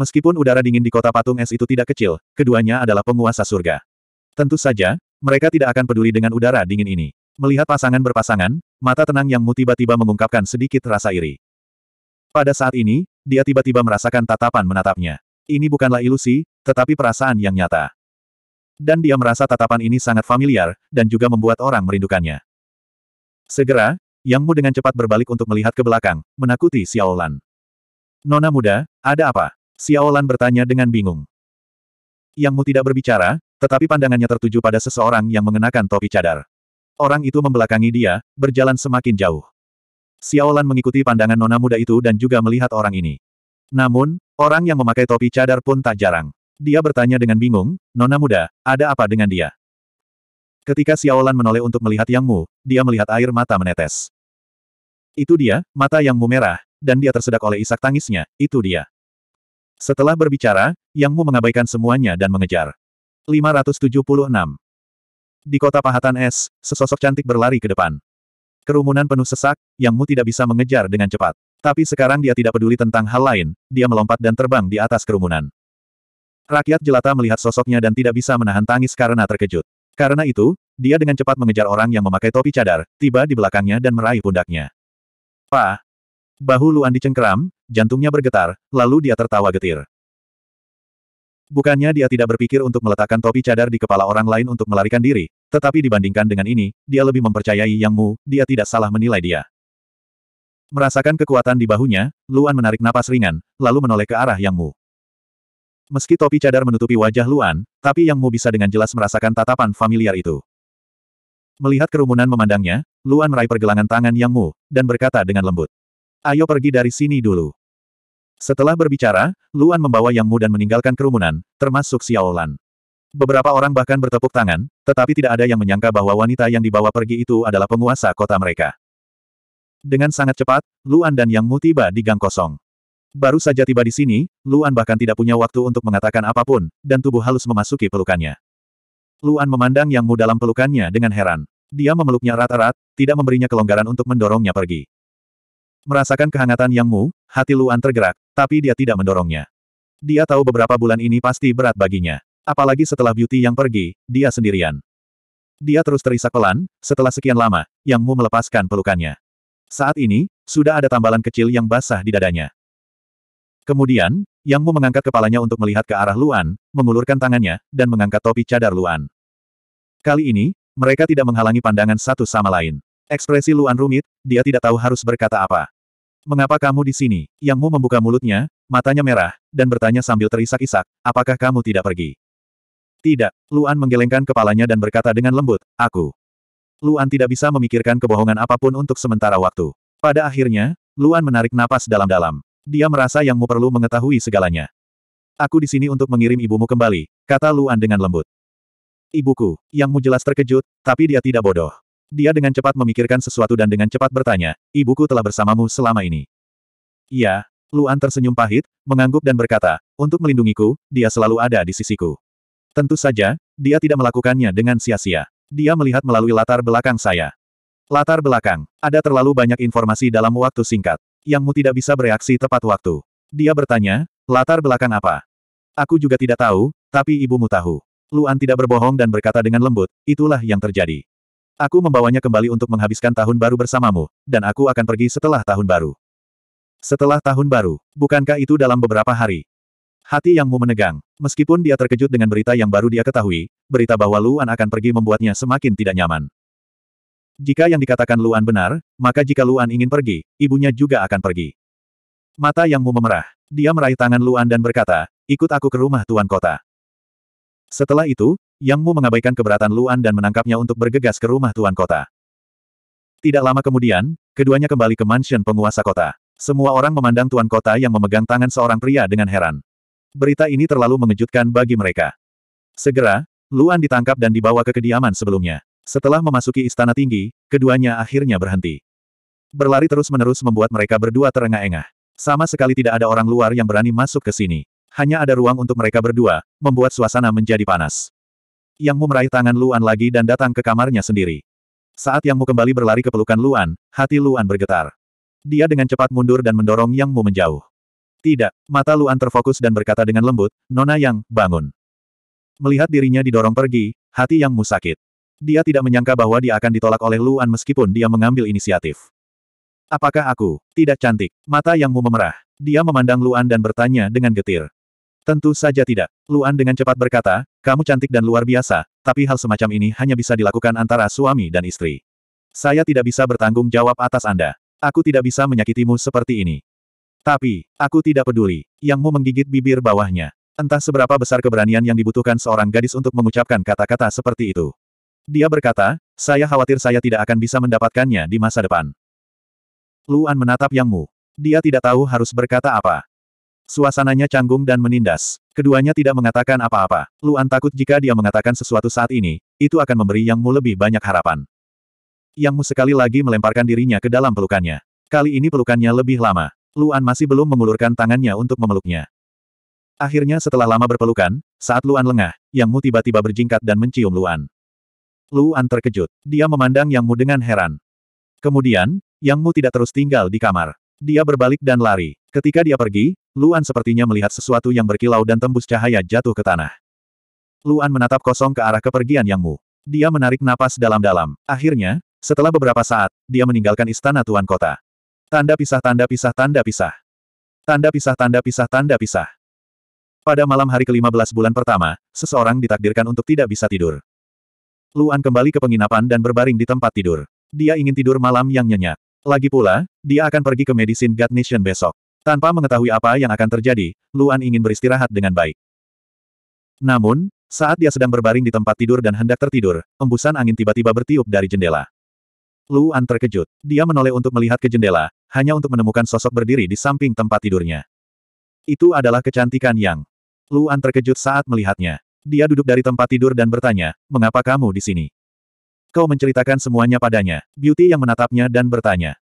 Meskipun udara dingin di kota patung es itu tidak kecil, keduanya adalah penguasa surga. Tentu saja, mereka tidak akan peduli dengan udara dingin ini. Melihat pasangan berpasangan, mata tenang Yang Mu tiba-tiba mengungkapkan sedikit rasa iri. Pada saat ini, dia tiba-tiba merasakan tatapan menatapnya. Ini bukanlah ilusi, tetapi perasaan yang nyata. Dan dia merasa tatapan ini sangat familiar, dan juga membuat orang merindukannya. Segera, Yang Mu dengan cepat berbalik untuk melihat ke belakang, menakuti Xiaolan. Nona muda, ada apa? Xiaolan bertanya dengan bingung. Yang Mu tidak berbicara, tetapi pandangannya tertuju pada seseorang yang mengenakan topi cadar. Orang itu membelakangi dia, berjalan semakin jauh. Xiaolan mengikuti pandangan nona muda itu dan juga melihat orang ini. Namun, orang yang memakai topi cadar pun tak jarang. Dia bertanya dengan bingung, nona muda, ada apa dengan dia? Ketika Xiaolan menoleh untuk melihat Yang Mu, dia melihat air mata menetes. Itu dia, mata Yang Mu merah, dan dia tersedak oleh isak tangisnya, itu dia. Setelah berbicara, Yang Mu mengabaikan semuanya dan mengejar. 576. Di kota pahatan es, sesosok cantik berlari ke depan. Kerumunan penuh sesak, yang Mu tidak bisa mengejar dengan cepat. Tapi sekarang dia tidak peduli tentang hal lain, dia melompat dan terbang di atas kerumunan. Rakyat jelata melihat sosoknya dan tidak bisa menahan tangis karena terkejut. Karena itu, dia dengan cepat mengejar orang yang memakai topi cadar, tiba di belakangnya dan meraih pundaknya. Pa! Bahu Luan dicengkram, jantungnya bergetar, lalu dia tertawa getir. Bukannya dia tidak berpikir untuk meletakkan topi cadar di kepala orang lain untuk melarikan diri, tetapi dibandingkan dengan ini, dia lebih mempercayai Yang Mu, dia tidak salah menilai dia. Merasakan kekuatan di bahunya, Luan menarik napas ringan, lalu menoleh ke arah Yang Mu. Meski topi cadar menutupi wajah Luan, tapi Yang Mu bisa dengan jelas merasakan tatapan familiar itu. Melihat kerumunan memandangnya, Luan meraih pergelangan tangan Yang Mu, dan berkata dengan lembut. Ayo pergi dari sini dulu. Setelah berbicara, Luan membawa Yang Mu dan meninggalkan kerumunan, termasuk Xiaolan. Beberapa orang bahkan bertepuk tangan, tetapi tidak ada yang menyangka bahwa wanita yang dibawa pergi itu adalah penguasa kota mereka. Dengan sangat cepat, Luan dan Yang Mu tiba di gang kosong. Baru saja tiba di sini, Luan bahkan tidak punya waktu untuk mengatakan apapun, dan tubuh halus memasuki pelukannya. Luan memandang Yang Mu dalam pelukannya dengan heran. Dia memeluknya rata-rat, tidak memberinya kelonggaran untuk mendorongnya pergi. Merasakan kehangatan Yang Mu, hati Luan tergerak, tapi dia tidak mendorongnya. Dia tahu beberapa bulan ini pasti berat baginya. Apalagi setelah Beauty yang pergi, dia sendirian. Dia terus terisak pelan, setelah sekian lama, Yang Mu melepaskan pelukannya. Saat ini, sudah ada tambalan kecil yang basah di dadanya. Kemudian, Yang Mu mengangkat kepalanya untuk melihat ke arah Luan, mengulurkan tangannya, dan mengangkat topi cadar Luan. Kali ini, mereka tidak menghalangi pandangan satu sama lain. Ekspresi Luan rumit, dia tidak tahu harus berkata apa. Mengapa kamu di sini? Yang Mu membuka mulutnya, matanya merah, dan bertanya sambil terisak-isak, apakah kamu tidak pergi? Tidak, Luan menggelengkan kepalanya dan berkata dengan lembut, aku. Luan tidak bisa memikirkan kebohongan apapun untuk sementara waktu. Pada akhirnya, Luan menarik napas dalam-dalam. Dia merasa yang mu perlu mengetahui segalanya. Aku di sini untuk mengirim ibumu kembali, kata Luan dengan lembut. Ibuku, yang mu jelas terkejut, tapi dia tidak bodoh. Dia dengan cepat memikirkan sesuatu dan dengan cepat bertanya, ibuku telah bersamamu selama ini. Ya, Luan tersenyum pahit, mengangguk dan berkata, untuk melindungiku, dia selalu ada di sisiku. Tentu saja, dia tidak melakukannya dengan sia-sia. Dia melihat melalui latar belakang saya. Latar belakang, ada terlalu banyak informasi dalam waktu singkat. yang mu tidak bisa bereaksi tepat waktu. Dia bertanya, latar belakang apa? Aku juga tidak tahu, tapi ibumu tahu. Luan tidak berbohong dan berkata dengan lembut, itulah yang terjadi. Aku membawanya kembali untuk menghabiskan tahun baru bersamamu, dan aku akan pergi setelah tahun baru. Setelah tahun baru, bukankah itu dalam beberapa hari? Hati Yang Mu menegang. Meskipun dia terkejut dengan berita yang baru dia ketahui, berita bahwa Luan akan pergi membuatnya semakin tidak nyaman. Jika yang dikatakan Luan benar, maka jika Luan ingin pergi, ibunya juga akan pergi. Mata Yang Mu memerah. Dia meraih tangan Luan dan berkata, ikut aku ke rumah Tuan Kota. Setelah itu, Yang Mu mengabaikan keberatan Luan dan menangkapnya untuk bergegas ke rumah Tuan Kota. Tidak lama kemudian, keduanya kembali ke mansion penguasa kota. Semua orang memandang Tuan Kota yang memegang tangan seorang pria dengan heran. Berita ini terlalu mengejutkan bagi mereka. Segera, Luan ditangkap dan dibawa ke kediaman sebelumnya. Setelah memasuki istana tinggi, keduanya akhirnya berhenti. Berlari terus-menerus membuat mereka berdua terengah-engah. Sama sekali tidak ada orang luar yang berani masuk ke sini. Hanya ada ruang untuk mereka berdua, membuat suasana menjadi panas. Yang Mu meraih tangan Luan lagi dan datang ke kamarnya sendiri. Saat Yang Mu kembali berlari ke pelukan Luan, hati Luan bergetar. Dia dengan cepat mundur dan mendorong Yang Mu menjauh. Tidak, mata Luan terfokus dan berkata dengan lembut, Nona Yang, bangun. Melihat dirinya didorong pergi, hati Yang Mu sakit. Dia tidak menyangka bahwa dia akan ditolak oleh Luan meskipun dia mengambil inisiatif. Apakah aku, tidak cantik, mata Yang Mu memerah. Dia memandang Luan dan bertanya dengan getir. Tentu saja tidak. Luan dengan cepat berkata, kamu cantik dan luar biasa, tapi hal semacam ini hanya bisa dilakukan antara suami dan istri. Saya tidak bisa bertanggung jawab atas Anda. Aku tidak bisa menyakitimu seperti ini. Tapi, aku tidak peduli. Yang mau menggigit bibir bawahnya. Entah seberapa besar keberanian yang dibutuhkan seorang gadis untuk mengucapkan kata-kata seperti itu. Dia berkata, saya khawatir saya tidak akan bisa mendapatkannya di masa depan. Luan menatap Yang Mu. Dia tidak tahu harus berkata apa. Suasananya canggung dan menindas. Keduanya tidak mengatakan apa-apa. Luan takut jika dia mengatakan sesuatu saat ini, itu akan memberi Yang Mu lebih banyak harapan. Yang Mu sekali lagi melemparkan dirinya ke dalam pelukannya. Kali ini pelukannya lebih lama. Luan masih belum mengulurkan tangannya untuk memeluknya. Akhirnya setelah lama berpelukan, saat Luan lengah, Yang Mu tiba-tiba berjingkat dan mencium Luan. Luan terkejut. Dia memandang Yang Mu dengan heran. Kemudian, Yang Mu tidak terus tinggal di kamar. Dia berbalik dan lari. Ketika dia pergi, Luan sepertinya melihat sesuatu yang berkilau dan tembus cahaya jatuh ke tanah. Luan menatap kosong ke arah kepergian Yang Mu. Dia menarik napas dalam-dalam. Akhirnya, setelah beberapa saat, dia meninggalkan istana Tuan Kota. Tanda pisah tanda pisah tanda pisah. Tanda pisah tanda pisah tanda pisah. Pada malam hari ke-15 bulan pertama, seseorang ditakdirkan untuk tidak bisa tidur. Luan kembali ke penginapan dan berbaring di tempat tidur. Dia ingin tidur malam yang nyenyak. Lagi pula, dia akan pergi ke Medicine God Nation besok. Tanpa mengetahui apa yang akan terjadi, Luan ingin beristirahat dengan baik. Namun, saat dia sedang berbaring di tempat tidur dan hendak tertidur, embusan angin tiba-tiba bertiup dari jendela. Luan terkejut. Dia menoleh untuk melihat ke jendela, hanya untuk menemukan sosok berdiri di samping tempat tidurnya. Itu adalah kecantikan yang. Luan terkejut saat melihatnya. Dia duduk dari tempat tidur dan bertanya, mengapa kamu di sini? Kau menceritakan semuanya padanya, Beauty yang menatapnya dan bertanya.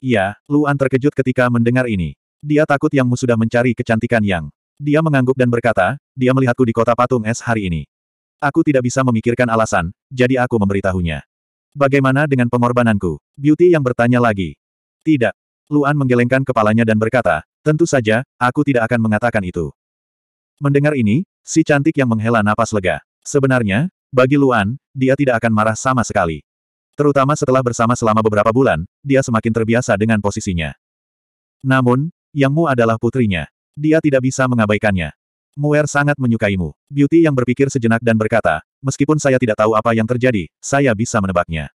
Iya, Luan terkejut ketika mendengar ini. Dia takut Yang Mu sudah mencari kecantikan Yang. Dia mengangguk dan berkata, dia melihatku di kota patung es hari ini. Aku tidak bisa memikirkan alasan, jadi aku memberitahunya. Bagaimana dengan pengorbananku? Beauty yang bertanya lagi. Tidak, Luan menggelengkan kepalanya dan berkata, tentu saja, aku tidak akan mengatakan itu. Mendengar ini, si cantik yang menghela napas lega. Sebenarnya, bagi Luan, dia tidak akan marah sama sekali. Terutama setelah bersama selama beberapa bulan, dia semakin terbiasa dengan posisinya. Namun, Yang Mu adalah putrinya. Dia tidak bisa mengabaikannya. Muer sangat menyukaimu. Beauty yang berpikir sejenak dan berkata, meskipun saya tidak tahu apa yang terjadi, saya bisa menebaknya.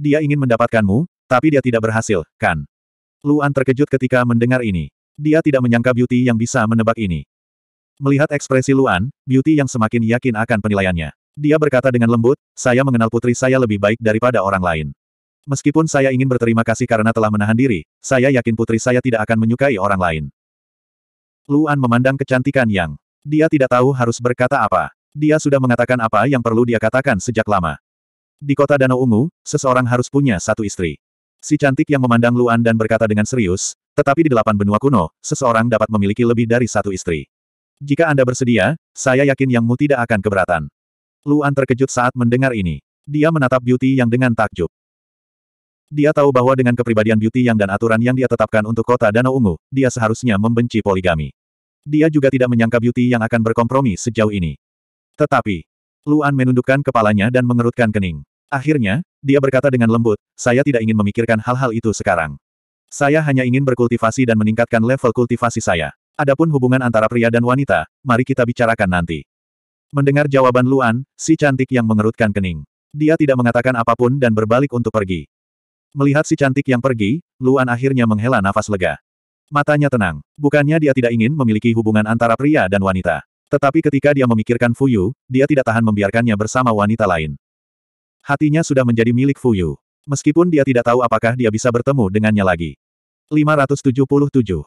Dia ingin mendapatkanmu, tapi dia tidak berhasil, kan? Luan terkejut ketika mendengar ini. Dia tidak menyangka Beauty yang bisa menebak ini. Melihat ekspresi Luan, Beauty yang semakin yakin akan penilaiannya. Dia berkata dengan lembut, saya mengenal putri saya lebih baik daripada orang lain. Meskipun saya ingin berterima kasih karena telah menahan diri, saya yakin putri saya tidak akan menyukai orang lain. Luan memandang kecantikan Yang. Dia tidak tahu harus berkata apa. Dia sudah mengatakan apa yang perlu dia katakan sejak lama. Di kota Danau Ungu, seseorang harus punya satu istri. Si cantik yang memandang Luan dan berkata dengan serius, tetapi di delapan benua kuno, seseorang dapat memiliki lebih dari satu istri. Jika Anda bersedia, saya yakin Yang Mu tidak akan keberatan. Luan terkejut saat mendengar ini. Dia menatap Beauty Yang dengan takjub. Dia tahu bahwa dengan kepribadian Beauty Yang dan aturan yang dia tetapkan untuk kota Danau Ungu, dia seharusnya membenci poligami. Dia juga tidak menyangka Beauty Yang akan berkompromi sejauh ini. Tetapi, Luan menundukkan kepalanya dan mengerutkan kening. Akhirnya, dia berkata dengan lembut, saya tidak ingin memikirkan hal-hal itu sekarang. Saya hanya ingin berkultivasi dan meningkatkan level kultivasi saya. Adapun hubungan antara pria dan wanita, mari kita bicarakan nanti. Mendengar jawaban Luan, si cantik yang mengerutkan kening. Dia tidak mengatakan apapun dan berbalik untuk pergi. Melihat si cantik yang pergi, Luan akhirnya menghela nafas lega. Matanya tenang. Bukannya dia tidak ingin memiliki hubungan antara pria dan wanita. Tetapi ketika dia memikirkan Fuyu, dia tidak tahan membiarkannya bersama wanita lain. Hatinya sudah menjadi milik Fuyu. Meskipun dia tidak tahu apakah dia bisa bertemu dengannya lagi. 577.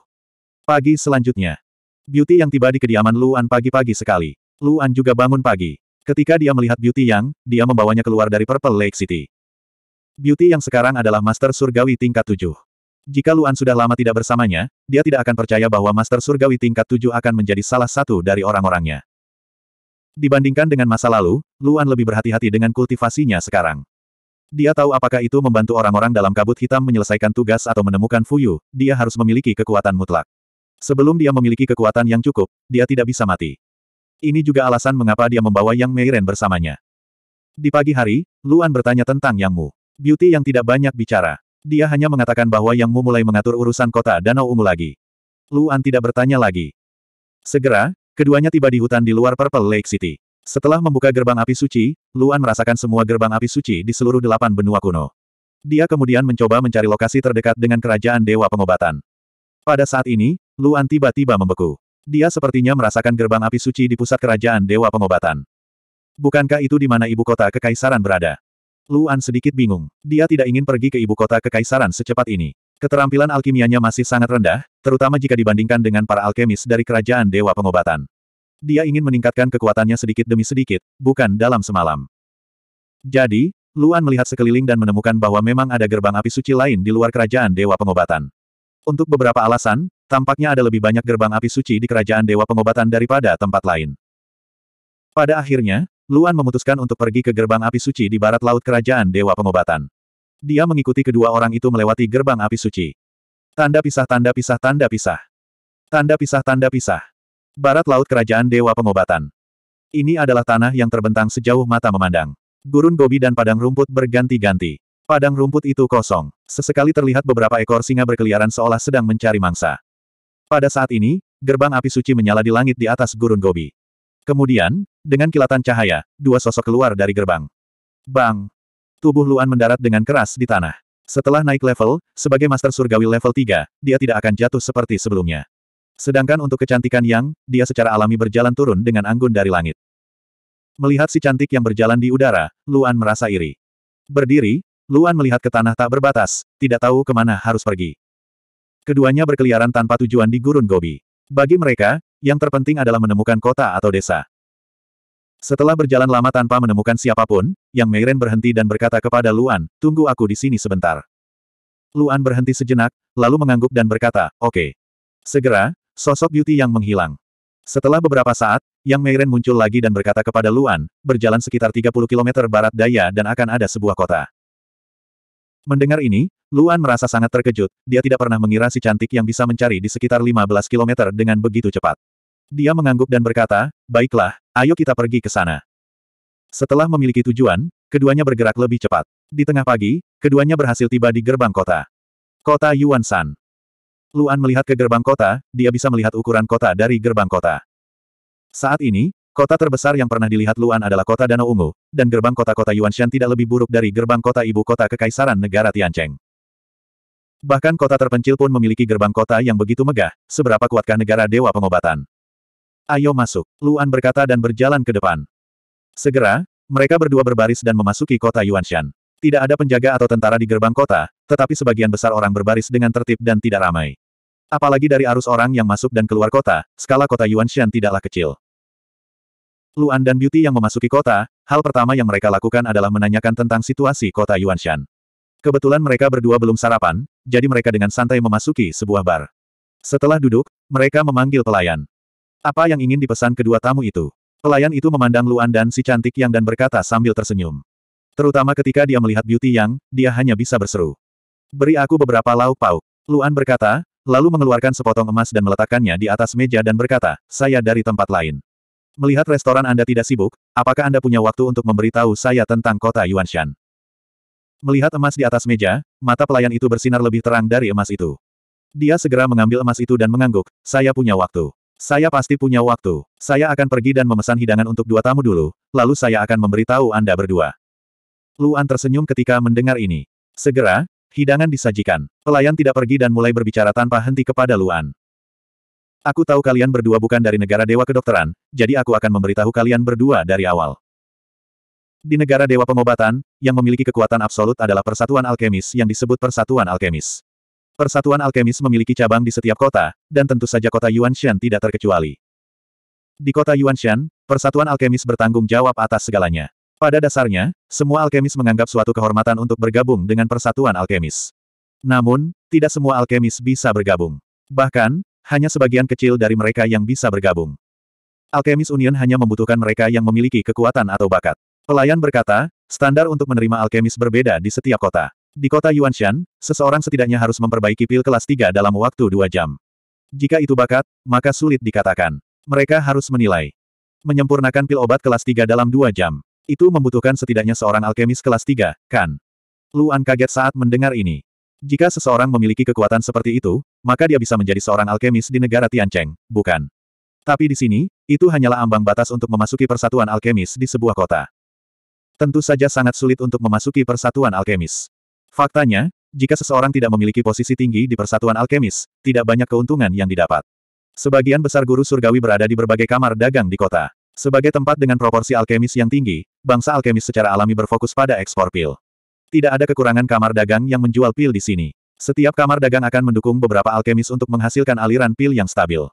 Pagi selanjutnya. Beauty yang tiba di kediaman Luan pagi-pagi sekali. Luan juga bangun pagi. Ketika dia melihat Beauty yang, dia membawanya keluar dari Purple Lake City. Beauty yang sekarang adalah Master Surgawi tingkat 7. Jika Luan sudah lama tidak bersamanya, dia tidak akan percaya bahwa Master Surgawi tingkat 7 akan menjadi salah satu dari orang-orangnya. Dibandingkan dengan masa lalu, Luan lebih berhati-hati dengan kultivasinya sekarang. Dia tahu apakah itu membantu orang-orang dalam kabut hitam menyelesaikan tugas atau menemukan Fuyu, dia harus memiliki kekuatan mutlak. Sebelum dia memiliki kekuatan yang cukup, dia tidak bisa mati. Ini juga alasan mengapa dia membawa Yang Meiren bersamanya. Di pagi hari, Luan bertanya tentang Yang Mu. Beauty yang tidak banyak bicara. Dia hanya mengatakan bahwa Yang Mu mulai mengatur urusan kota Danau Ungu lagi. Luan tidak bertanya lagi. Segera, Keduanya tiba di hutan di luar Purple Lake City. Setelah membuka gerbang api suci, Luan merasakan semua gerbang api suci di seluruh delapan benua kuno. Dia kemudian mencoba mencari lokasi terdekat dengan kerajaan Dewa Pengobatan. Pada saat ini, Luan tiba-tiba membeku. Dia sepertinya merasakan gerbang api suci di pusat kerajaan Dewa Pengobatan. Bukankah itu di mana ibu kota kekaisaran berada? Luan sedikit bingung. Dia tidak ingin pergi ke ibu kota kekaisaran secepat ini. Keterampilan alkimianya masih sangat rendah, terutama jika dibandingkan dengan para alkemis dari kerajaan Dewa Pengobatan. Dia ingin meningkatkan kekuatannya sedikit demi sedikit, bukan dalam semalam. Jadi, Luan melihat sekeliling dan menemukan bahwa memang ada gerbang api suci lain di luar kerajaan Dewa Pengobatan. Untuk beberapa alasan, tampaknya ada lebih banyak gerbang api suci di kerajaan Dewa Pengobatan daripada tempat lain. Pada akhirnya, Luan memutuskan untuk pergi ke gerbang api suci di barat laut kerajaan Dewa Pengobatan. Dia mengikuti kedua orang itu melewati gerbang api suci. Tanda pisah tanda pisah tanda pisah. Tanda pisah tanda pisah. Barat Laut Kerajaan Dewa Pengobatan. Ini adalah tanah yang terbentang sejauh mata memandang. Gurun gobi dan padang rumput berganti-ganti. Padang rumput itu kosong. Sesekali terlihat beberapa ekor singa berkeliaran seolah sedang mencari mangsa. Pada saat ini, gerbang api suci menyala di langit di atas gurun gobi. Kemudian, dengan kilatan cahaya, dua sosok keluar dari gerbang. Bang! Tubuh Luan mendarat dengan keras di tanah. Setelah naik level, sebagai Master Surgawi level 3, dia tidak akan jatuh seperti sebelumnya. Sedangkan untuk kecantikan Yang, dia secara alami berjalan turun dengan anggun dari langit. Melihat si cantik yang berjalan di udara, Luan merasa iri. Berdiri, Luan melihat ke tanah tak berbatas, tidak tahu kemana harus pergi. Keduanya berkeliaran tanpa tujuan di gurun Gobi. Bagi mereka, yang terpenting adalah menemukan kota atau desa. Setelah berjalan lama tanpa menemukan siapapun, Yang Meiren berhenti dan berkata kepada Luan, tunggu aku di sini sebentar. Luan berhenti sejenak, lalu mengangguk dan berkata, oke. Okay. Segera, sosok Beauty yang menghilang. Setelah beberapa saat, Yang Meiren muncul lagi dan berkata kepada Luan, berjalan sekitar 30 km barat daya dan akan ada sebuah kota. Mendengar ini, Luan merasa sangat terkejut, dia tidak pernah mengira si cantik yang bisa mencari di sekitar 15 km dengan begitu cepat. Dia mengangguk dan berkata, baiklah, ayo kita pergi ke sana. Setelah memiliki tujuan, keduanya bergerak lebih cepat. Di tengah pagi, keduanya berhasil tiba di gerbang kota. Kota Yuan San. Luan melihat ke gerbang kota, dia bisa melihat ukuran kota dari gerbang kota. Saat ini, kota terbesar yang pernah dilihat Luan adalah kota Danau Ungu, dan gerbang kota-kota Yuanshan tidak lebih buruk dari gerbang kota ibu kota Kekaisaran Negara Tiancheng. Bahkan kota terpencil pun memiliki gerbang kota yang begitu megah, seberapa kuatkah negara Dewa Pengobatan. Ayo masuk, Luan berkata dan berjalan ke depan. Segera, mereka berdua berbaris dan memasuki kota Yuanshan. Tidak ada penjaga atau tentara di gerbang kota, tetapi sebagian besar orang berbaris dengan tertib dan tidak ramai. Apalagi dari arus orang yang masuk dan keluar kota, skala kota Yuanshan tidaklah kecil. Luan dan Beauty yang memasuki kota, hal pertama yang mereka lakukan adalah menanyakan tentang situasi kota Yuanshan. Kebetulan mereka berdua belum sarapan, jadi mereka dengan santai memasuki sebuah bar. Setelah duduk, mereka memanggil pelayan. Apa yang ingin dipesan kedua tamu itu? Pelayan itu memandang Luan dan si cantik yang dan berkata sambil tersenyum. Terutama ketika dia melihat Beauty Yang, dia hanya bisa berseru. Beri aku beberapa lauk pauk. Luan berkata, lalu mengeluarkan sepotong emas dan meletakkannya di atas meja dan berkata, saya dari tempat lain. Melihat restoran Anda tidak sibuk, apakah Anda punya waktu untuk memberitahu saya tentang kota Yuanshan? Melihat emas di atas meja, mata pelayan itu bersinar lebih terang dari emas itu. Dia segera mengambil emas itu dan mengangguk, saya punya waktu. Saya pasti punya waktu. Saya akan pergi dan memesan hidangan untuk dua tamu dulu, lalu saya akan memberitahu Anda berdua. Luan tersenyum ketika mendengar ini. Segera, hidangan disajikan. Pelayan tidak pergi dan mulai berbicara tanpa henti kepada Luan. Aku tahu kalian berdua bukan dari negara Dewa Kedokteran, jadi aku akan memberitahu kalian berdua dari awal. Di negara Dewa Pengobatan, yang memiliki kekuatan absolut adalah persatuan alkemis yang disebut persatuan alkemis. Persatuan alkemis memiliki cabang di setiap kota, dan tentu saja kota Yuanshan tidak terkecuali. Di kota Yuanshan, persatuan alkemis bertanggung jawab atas segalanya. Pada dasarnya, semua alkemis menganggap suatu kehormatan untuk bergabung dengan persatuan alkemis. Namun, tidak semua alkemis bisa bergabung. Bahkan, hanya sebagian kecil dari mereka yang bisa bergabung. Alkemis Union hanya membutuhkan mereka yang memiliki kekuatan atau bakat. Pelayan berkata, standar untuk menerima alkemis berbeda di setiap kota. Di kota Yuanshan, seseorang setidaknya harus memperbaiki pil kelas 3 dalam waktu dua jam. Jika itu bakat, maka sulit dikatakan. Mereka harus menilai. Menyempurnakan pil obat kelas 3 dalam dua jam. Itu membutuhkan setidaknya seorang alkemis kelas 3, kan? Luan kaget saat mendengar ini. Jika seseorang memiliki kekuatan seperti itu, maka dia bisa menjadi seorang alkemis di negara Tiancheng, bukan? Tapi di sini, itu hanyalah ambang batas untuk memasuki persatuan alkemis di sebuah kota. Tentu saja sangat sulit untuk memasuki persatuan alkemis. Faktanya, jika seseorang tidak memiliki posisi tinggi di persatuan alkemis, tidak banyak keuntungan yang didapat. Sebagian besar guru surgawi berada di berbagai kamar dagang di kota. Sebagai tempat dengan proporsi alkemis yang tinggi, bangsa alkemis secara alami berfokus pada ekspor pil. Tidak ada kekurangan kamar dagang yang menjual pil di sini. Setiap kamar dagang akan mendukung beberapa alkemis untuk menghasilkan aliran pil yang stabil.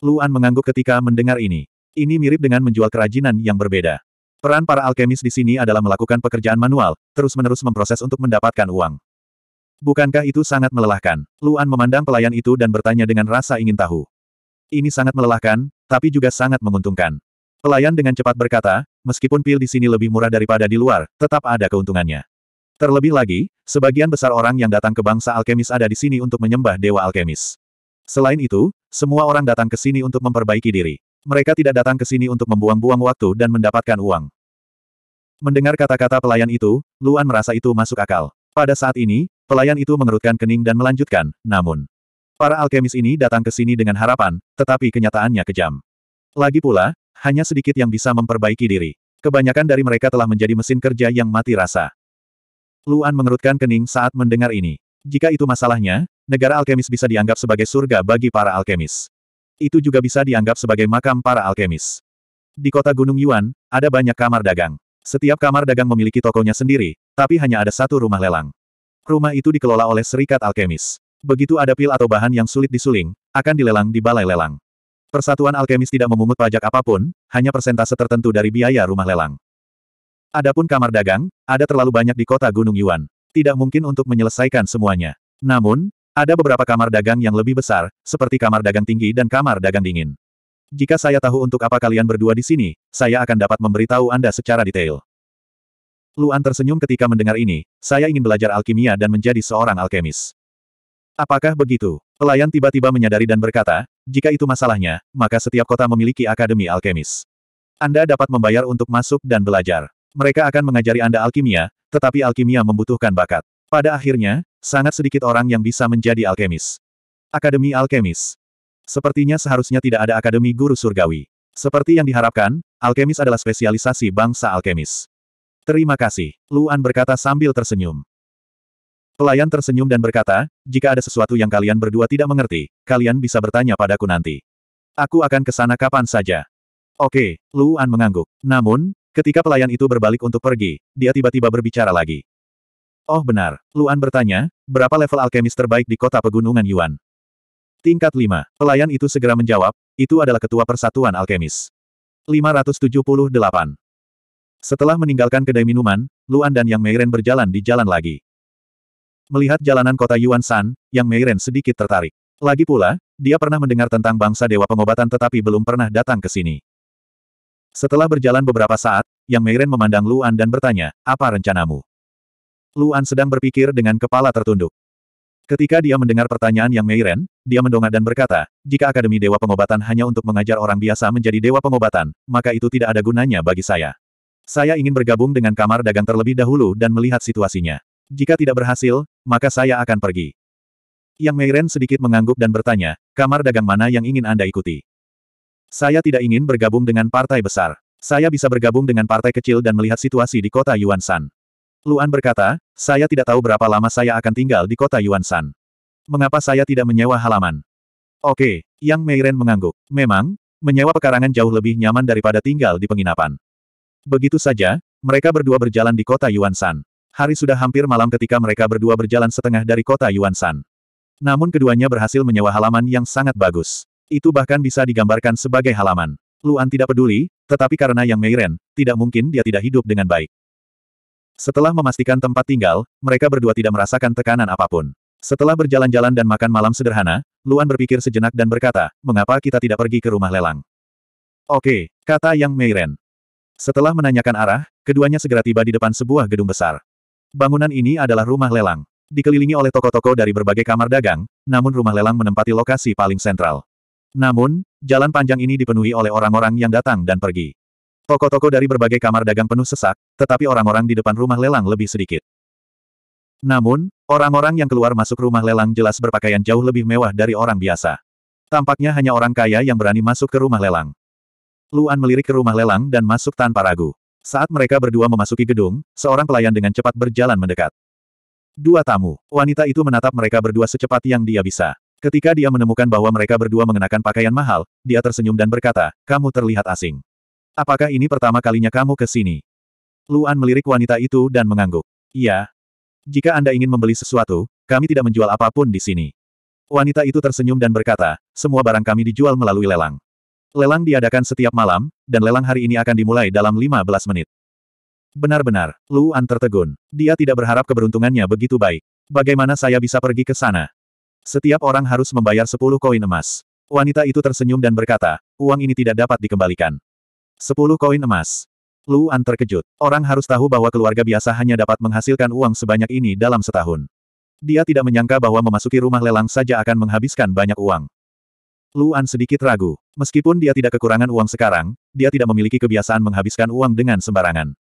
Luan mengangguk ketika mendengar ini. Ini mirip dengan menjual kerajinan yang berbeda. Peran para alkemis di sini adalah melakukan pekerjaan manual, terus-menerus memproses untuk mendapatkan uang. Bukankah itu sangat melelahkan? Luan memandang pelayan itu dan bertanya dengan rasa ingin tahu. Ini sangat melelahkan, tapi juga sangat menguntungkan. Pelayan dengan cepat berkata, meskipun pil di sini lebih murah daripada di luar, tetap ada keuntungannya. Terlebih lagi, sebagian besar orang yang datang ke bangsa alkemis ada di sini untuk menyembah dewa alkemis. Selain itu, semua orang datang ke sini untuk memperbaiki diri. Mereka tidak datang ke sini untuk membuang-buang waktu dan mendapatkan uang. Mendengar kata-kata pelayan itu, Luan merasa itu masuk akal. Pada saat ini, pelayan itu mengerutkan kening dan melanjutkan, namun. Para alkemis ini datang ke sini dengan harapan, tetapi kenyataannya kejam. Lagi pula, hanya sedikit yang bisa memperbaiki diri. Kebanyakan dari mereka telah menjadi mesin kerja yang mati rasa. Luan mengerutkan kening saat mendengar ini. Jika itu masalahnya, negara alkemis bisa dianggap sebagai surga bagi para alkemis. Itu juga bisa dianggap sebagai makam para alkemis. Di kota Gunung Yuan, ada banyak kamar dagang. Setiap kamar dagang memiliki tokonya sendiri, tapi hanya ada satu rumah lelang. Rumah itu dikelola oleh Serikat Alkemis. Begitu ada pil atau bahan yang sulit disuling, akan dilelang di balai lelang. Persatuan Alkemis tidak memungut pajak apapun, hanya persentase tertentu dari biaya rumah lelang. Adapun kamar dagang, ada terlalu banyak di kota Gunung Yuan. Tidak mungkin untuk menyelesaikan semuanya. Namun, ada beberapa kamar dagang yang lebih besar, seperti kamar dagang tinggi dan kamar dagang dingin. Jika saya tahu untuk apa kalian berdua di sini, saya akan dapat memberitahu Anda secara detail. Luan tersenyum ketika mendengar ini, saya ingin belajar alkimia dan menjadi seorang alkemis. Apakah begitu? Pelayan tiba-tiba menyadari dan berkata, jika itu masalahnya, maka setiap kota memiliki akademi alkemis. Anda dapat membayar untuk masuk dan belajar. Mereka akan mengajari Anda alkimia, tetapi alkimia membutuhkan bakat. Pada akhirnya, sangat sedikit orang yang bisa menjadi alkemis. Akademi Alkemis Sepertinya seharusnya tidak ada akademi guru surgawi. Seperti yang diharapkan, alkemis adalah spesialisasi bangsa alkemis. Terima kasih, Luan berkata sambil tersenyum. Pelayan tersenyum dan berkata, jika ada sesuatu yang kalian berdua tidak mengerti, kalian bisa bertanya padaku nanti. Aku akan ke sana kapan saja. Oke, Luan mengangguk. Namun, ketika pelayan itu berbalik untuk pergi, dia tiba-tiba berbicara lagi. Oh benar, Luan bertanya, berapa level alkemis terbaik di kota pegunungan Yuan? Tingkat 5. Pelayan itu segera menjawab, itu adalah ketua persatuan alkemis. 578. Setelah meninggalkan kedai minuman, Luan dan Yang Meiren berjalan di jalan lagi. Melihat jalanan kota Yuan San, Yang Meiren sedikit tertarik. Lagi pula, dia pernah mendengar tentang bangsa dewa pengobatan tetapi belum pernah datang ke sini. Setelah berjalan beberapa saat, Yang Meiren memandang Luan dan bertanya, apa rencanamu? Luan sedang berpikir dengan kepala tertunduk. Ketika dia mendengar pertanyaan yang Meiren, dia mendongak dan berkata, jika Akademi Dewa Pengobatan hanya untuk mengajar orang biasa menjadi Dewa Pengobatan, maka itu tidak ada gunanya bagi saya. Saya ingin bergabung dengan kamar dagang terlebih dahulu dan melihat situasinya. Jika tidak berhasil, maka saya akan pergi. Yang Meiren sedikit mengangguk dan bertanya, kamar dagang mana yang ingin Anda ikuti? Saya tidak ingin bergabung dengan partai besar. Saya bisa bergabung dengan partai kecil dan melihat situasi di kota Yuan San. Luan berkata, saya tidak tahu berapa lama saya akan tinggal di kota Yuanshan. Mengapa saya tidak menyewa halaman? Oke, Yang Meiren mengangguk. Memang, menyewa pekarangan jauh lebih nyaman daripada tinggal di penginapan. Begitu saja, mereka berdua berjalan di kota Yuanshan. Hari sudah hampir malam ketika mereka berdua berjalan setengah dari kota Yuanshan. Namun keduanya berhasil menyewa halaman yang sangat bagus. Itu bahkan bisa digambarkan sebagai halaman. Luan tidak peduli, tetapi karena Yang Meiren, tidak mungkin dia tidak hidup dengan baik. Setelah memastikan tempat tinggal, mereka berdua tidak merasakan tekanan apapun. Setelah berjalan-jalan dan makan malam sederhana, Luan berpikir sejenak dan berkata, mengapa kita tidak pergi ke rumah lelang? Oke, kata Yang Meiren. Setelah menanyakan arah, keduanya segera tiba di depan sebuah gedung besar. Bangunan ini adalah rumah lelang. Dikelilingi oleh toko-toko dari berbagai kamar dagang, namun rumah lelang menempati lokasi paling sentral. Namun, jalan panjang ini dipenuhi oleh orang-orang yang datang dan pergi. Toko-toko dari berbagai kamar dagang penuh sesak, tetapi orang-orang di depan rumah lelang lebih sedikit. Namun, orang-orang yang keluar masuk rumah lelang jelas berpakaian jauh lebih mewah dari orang biasa. Tampaknya hanya orang kaya yang berani masuk ke rumah lelang. Luan melirik ke rumah lelang dan masuk tanpa ragu. Saat mereka berdua memasuki gedung, seorang pelayan dengan cepat berjalan mendekat. Dua tamu, wanita itu menatap mereka berdua secepat yang dia bisa. Ketika dia menemukan bahwa mereka berdua mengenakan pakaian mahal, dia tersenyum dan berkata, kamu terlihat asing. Apakah ini pertama kalinya kamu ke sini? Luan melirik wanita itu dan mengangguk. Iya. Jika Anda ingin membeli sesuatu, kami tidak menjual apapun di sini. Wanita itu tersenyum dan berkata, semua barang kami dijual melalui lelang. Lelang diadakan setiap malam, dan lelang hari ini akan dimulai dalam 15 menit. Benar-benar, Luan tertegun. Dia tidak berharap keberuntungannya begitu baik. Bagaimana saya bisa pergi ke sana? Setiap orang harus membayar 10 koin emas. Wanita itu tersenyum dan berkata, uang ini tidak dapat dikembalikan. Sepuluh koin emas. Luan terkejut. Orang harus tahu bahwa keluarga biasa hanya dapat menghasilkan uang sebanyak ini dalam setahun. Dia tidak menyangka bahwa memasuki rumah lelang saja akan menghabiskan banyak uang. Luan sedikit ragu. Meskipun dia tidak kekurangan uang sekarang, dia tidak memiliki kebiasaan menghabiskan uang dengan sembarangan.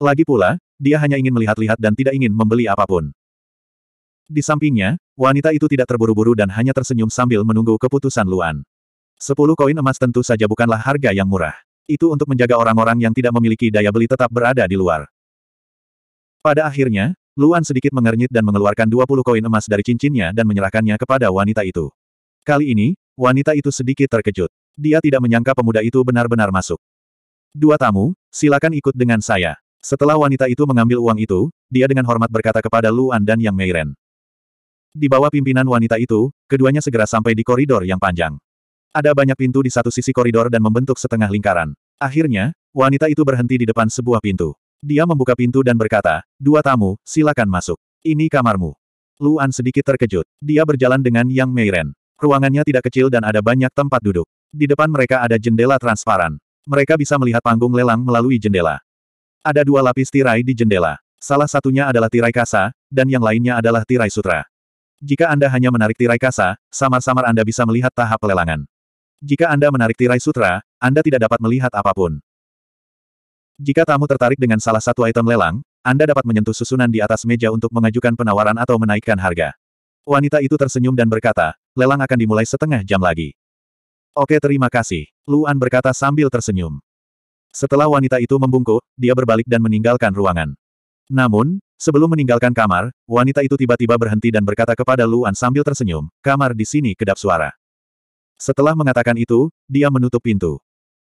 Lagi pula, dia hanya ingin melihat-lihat dan tidak ingin membeli apapun. Di sampingnya, wanita itu tidak terburu-buru dan hanya tersenyum sambil menunggu keputusan Luan. Sepuluh koin emas tentu saja bukanlah harga yang murah. Itu untuk menjaga orang-orang yang tidak memiliki daya beli tetap berada di luar. Pada akhirnya, Luan sedikit mengernyit dan mengeluarkan 20 koin emas dari cincinnya dan menyerahkannya kepada wanita itu. Kali ini, wanita itu sedikit terkejut. Dia tidak menyangka pemuda itu benar-benar masuk. Dua tamu, silakan ikut dengan saya. Setelah wanita itu mengambil uang itu, dia dengan hormat berkata kepada Luan dan Yang Meiren. Di bawah pimpinan wanita itu, keduanya segera sampai di koridor yang panjang. Ada banyak pintu di satu sisi koridor dan membentuk setengah lingkaran. Akhirnya, wanita itu berhenti di depan sebuah pintu. Dia membuka pintu dan berkata, dua tamu, silakan masuk. Ini kamarmu. Luan sedikit terkejut. Dia berjalan dengan Yang Meiren. Ruangannya tidak kecil dan ada banyak tempat duduk. Di depan mereka ada jendela transparan. Mereka bisa melihat panggung lelang melalui jendela. Ada dua lapis tirai di jendela. Salah satunya adalah tirai kasa, dan yang lainnya adalah tirai sutra. Jika Anda hanya menarik tirai kasa, samar-samar Anda bisa melihat tahap pelelangan. Jika Anda menarik tirai sutra, Anda tidak dapat melihat apapun. Jika tamu tertarik dengan salah satu item lelang, Anda dapat menyentuh susunan di atas meja untuk mengajukan penawaran atau menaikkan harga. Wanita itu tersenyum dan berkata, lelang akan dimulai setengah jam lagi. Oke terima kasih, Luan berkata sambil tersenyum. Setelah wanita itu membungkuk, dia berbalik dan meninggalkan ruangan. Namun, sebelum meninggalkan kamar, wanita itu tiba-tiba berhenti dan berkata kepada Luan sambil tersenyum, kamar di sini kedap suara. Setelah mengatakan itu, dia menutup pintu.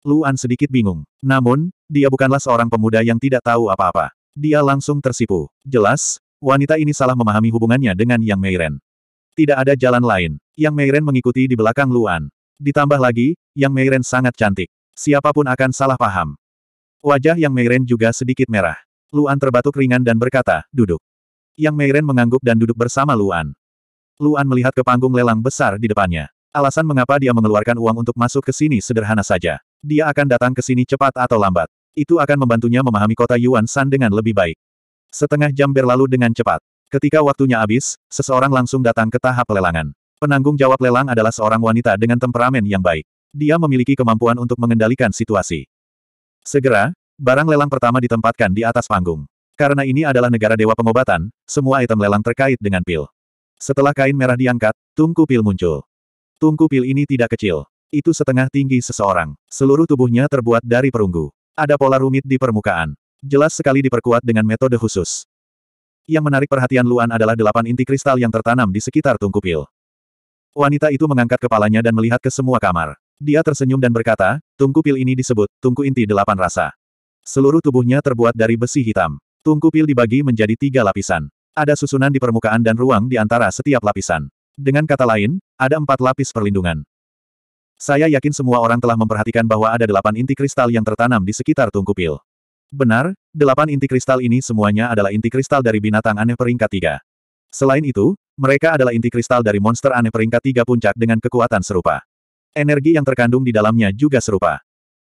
Luan sedikit bingung. Namun, dia bukanlah seorang pemuda yang tidak tahu apa-apa. Dia langsung tersipu. Jelas, wanita ini salah memahami hubungannya dengan Yang Meiren. Tidak ada jalan lain. Yang Meiren mengikuti di belakang Luan. Ditambah lagi, Yang Meiren sangat cantik. Siapapun akan salah paham. Wajah Yang Meiren juga sedikit merah. Luan terbatuk ringan dan berkata, duduk. Yang Meiren mengangguk dan duduk bersama Luan. Luan melihat ke panggung lelang besar di depannya. Alasan mengapa dia mengeluarkan uang untuk masuk ke sini sederhana saja. Dia akan datang ke sini cepat atau lambat. Itu akan membantunya memahami kota Yuan San dengan lebih baik. Setengah jam berlalu dengan cepat. Ketika waktunya habis, seseorang langsung datang ke tahap lelangan. Penanggung jawab lelang adalah seorang wanita dengan temperamen yang baik. Dia memiliki kemampuan untuk mengendalikan situasi. Segera, barang lelang pertama ditempatkan di atas panggung. Karena ini adalah negara dewa pengobatan, semua item lelang terkait dengan pil. Setelah kain merah diangkat, tungku pil muncul. Tungku pil ini tidak kecil. Itu setengah tinggi seseorang. Seluruh tubuhnya terbuat dari perunggu. Ada pola rumit di permukaan. Jelas sekali diperkuat dengan metode khusus. Yang menarik perhatian Luan adalah delapan inti kristal yang tertanam di sekitar tungku pil. Wanita itu mengangkat kepalanya dan melihat ke semua kamar. Dia tersenyum dan berkata, tungku pil ini disebut, tungku inti delapan rasa. Seluruh tubuhnya terbuat dari besi hitam. Tungku pil dibagi menjadi tiga lapisan. Ada susunan di permukaan dan ruang di antara setiap lapisan. Dengan kata lain, ada empat lapis perlindungan. Saya yakin semua orang telah memperhatikan bahwa ada delapan inti kristal yang tertanam di sekitar tungku pil. Benar, delapan inti kristal ini semuanya adalah inti kristal dari binatang aneh peringkat tiga. Selain itu, mereka adalah inti kristal dari monster aneh peringkat tiga puncak dengan kekuatan serupa. Energi yang terkandung di dalamnya juga serupa.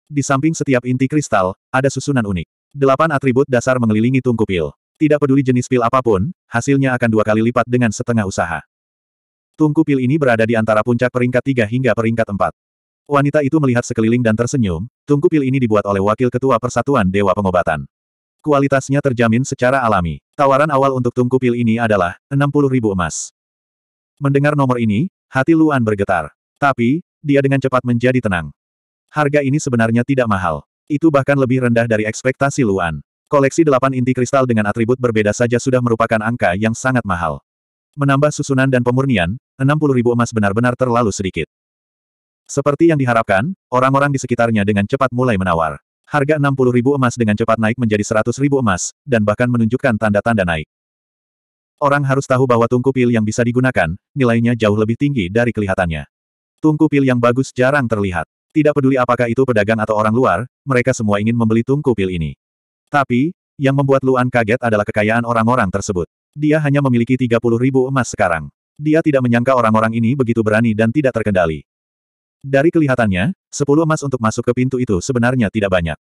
Di samping setiap inti kristal, ada susunan unik. Delapan atribut dasar mengelilingi tungku pil. Tidak peduli jenis pil apapun, hasilnya akan dua kali lipat dengan setengah usaha. Tungku pil ini berada di antara puncak peringkat tiga hingga peringkat empat. Wanita itu melihat sekeliling dan tersenyum, tungku pil ini dibuat oleh Wakil Ketua Persatuan Dewa Pengobatan. Kualitasnya terjamin secara alami. Tawaran awal untuk tungku pil ini adalah 60 ribu emas. Mendengar nomor ini, hati Luan bergetar. Tapi, dia dengan cepat menjadi tenang. Harga ini sebenarnya tidak mahal. Itu bahkan lebih rendah dari ekspektasi Luan. Koleksi delapan inti kristal dengan atribut berbeda saja sudah merupakan angka yang sangat mahal. Menambah susunan dan pemurnian, 60 ribu emas benar-benar terlalu sedikit. Seperti yang diharapkan, orang-orang di sekitarnya dengan cepat mulai menawar. Harga 60 ribu emas dengan cepat naik menjadi 100 ribu emas, dan bahkan menunjukkan tanda-tanda naik. Orang harus tahu bahwa tungku pil yang bisa digunakan, nilainya jauh lebih tinggi dari kelihatannya. Tungku pil yang bagus jarang terlihat. Tidak peduli apakah itu pedagang atau orang luar, mereka semua ingin membeli tungku pil ini. Tapi, yang membuat Luan kaget adalah kekayaan orang-orang tersebut. Dia hanya memiliki 30 ribu emas sekarang. Dia tidak menyangka orang-orang ini begitu berani dan tidak terkendali. Dari kelihatannya, 10 emas untuk masuk ke pintu itu sebenarnya tidak banyak.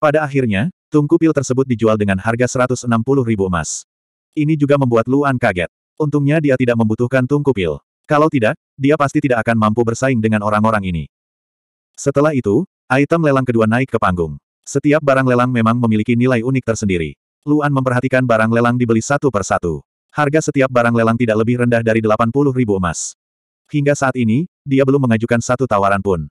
Pada akhirnya, tungku pil tersebut dijual dengan harga 160 ribu emas. Ini juga membuat Luan kaget. Untungnya dia tidak membutuhkan tungku pil. Kalau tidak, dia pasti tidak akan mampu bersaing dengan orang-orang ini. Setelah itu, item lelang kedua naik ke panggung. Setiap barang lelang memang memiliki nilai unik tersendiri. Luan memperhatikan barang lelang dibeli satu per satu. Harga setiap barang lelang tidak lebih rendah dari 80 ribu emas. Hingga saat ini, dia belum mengajukan satu tawaran pun.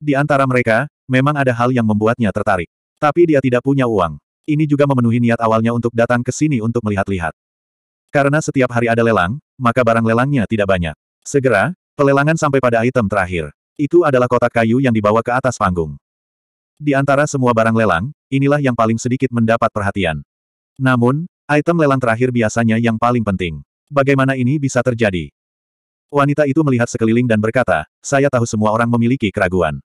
Di antara mereka, memang ada hal yang membuatnya tertarik. Tapi dia tidak punya uang. Ini juga memenuhi niat awalnya untuk datang ke sini untuk melihat-lihat. Karena setiap hari ada lelang, maka barang lelangnya tidak banyak. Segera, pelelangan sampai pada item terakhir. Itu adalah kotak kayu yang dibawa ke atas panggung. Di antara semua barang lelang, inilah yang paling sedikit mendapat perhatian. Namun, item lelang terakhir biasanya yang paling penting. Bagaimana ini bisa terjadi? Wanita itu melihat sekeliling dan berkata, saya tahu semua orang memiliki keraguan.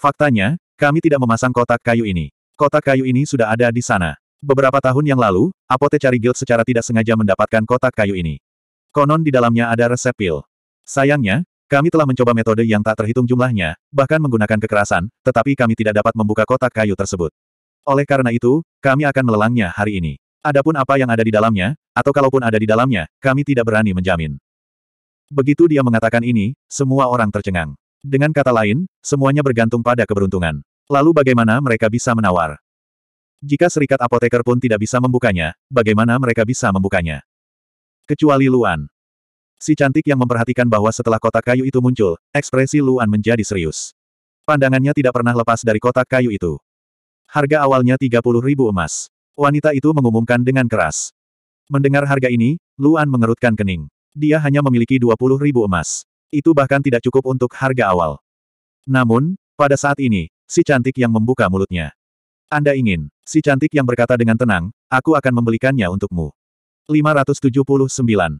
Faktanya, kami tidak memasang kotak kayu ini. Kotak kayu ini sudah ada di sana. Beberapa tahun yang lalu, apotecari guild secara tidak sengaja mendapatkan kotak kayu ini. Konon di dalamnya ada resep pil. Sayangnya, kami telah mencoba metode yang tak terhitung jumlahnya, bahkan menggunakan kekerasan, tetapi kami tidak dapat membuka kotak kayu tersebut. Oleh karena itu, kami akan melelangnya hari ini. Adapun apa yang ada di dalamnya, atau kalaupun ada di dalamnya, kami tidak berani menjamin. Begitu dia mengatakan ini, semua orang tercengang. Dengan kata lain, semuanya bergantung pada keberuntungan. Lalu bagaimana mereka bisa menawar? Jika serikat apoteker pun tidak bisa membukanya, bagaimana mereka bisa membukanya? Kecuali Luan. Si cantik yang memperhatikan bahwa setelah kotak kayu itu muncul, ekspresi Luan menjadi serius. Pandangannya tidak pernah lepas dari kotak kayu itu. Harga awalnya 30 ribu emas. Wanita itu mengumumkan dengan keras. Mendengar harga ini, Luan mengerutkan kening. Dia hanya memiliki 20 ribu emas. Itu bahkan tidak cukup untuk harga awal. Namun, pada saat ini, si cantik yang membuka mulutnya. Anda ingin, si cantik yang berkata dengan tenang, aku akan membelikannya untukmu. 579.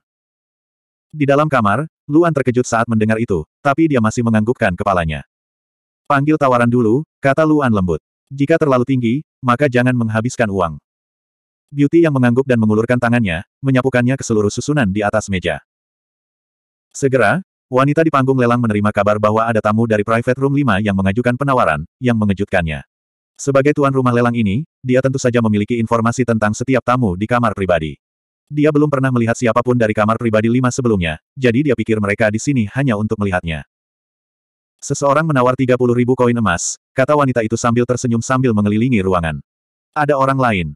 Di dalam kamar, Luan terkejut saat mendengar itu, tapi dia masih menganggukkan kepalanya. Panggil tawaran dulu, kata Luan lembut. Jika terlalu tinggi, maka jangan menghabiskan uang. Beauty yang mengangguk dan mengulurkan tangannya, menyapukannya ke seluruh susunan di atas meja. Segera, wanita di panggung lelang menerima kabar bahwa ada tamu dari Private Room 5 yang mengajukan penawaran, yang mengejutkannya. Sebagai tuan rumah lelang ini, dia tentu saja memiliki informasi tentang setiap tamu di kamar pribadi. Dia belum pernah melihat siapapun dari kamar pribadi lima sebelumnya, jadi dia pikir mereka di sini hanya untuk melihatnya. Seseorang menawar 30.000 ribu koin emas, kata wanita itu sambil tersenyum sambil mengelilingi ruangan. Ada orang lain.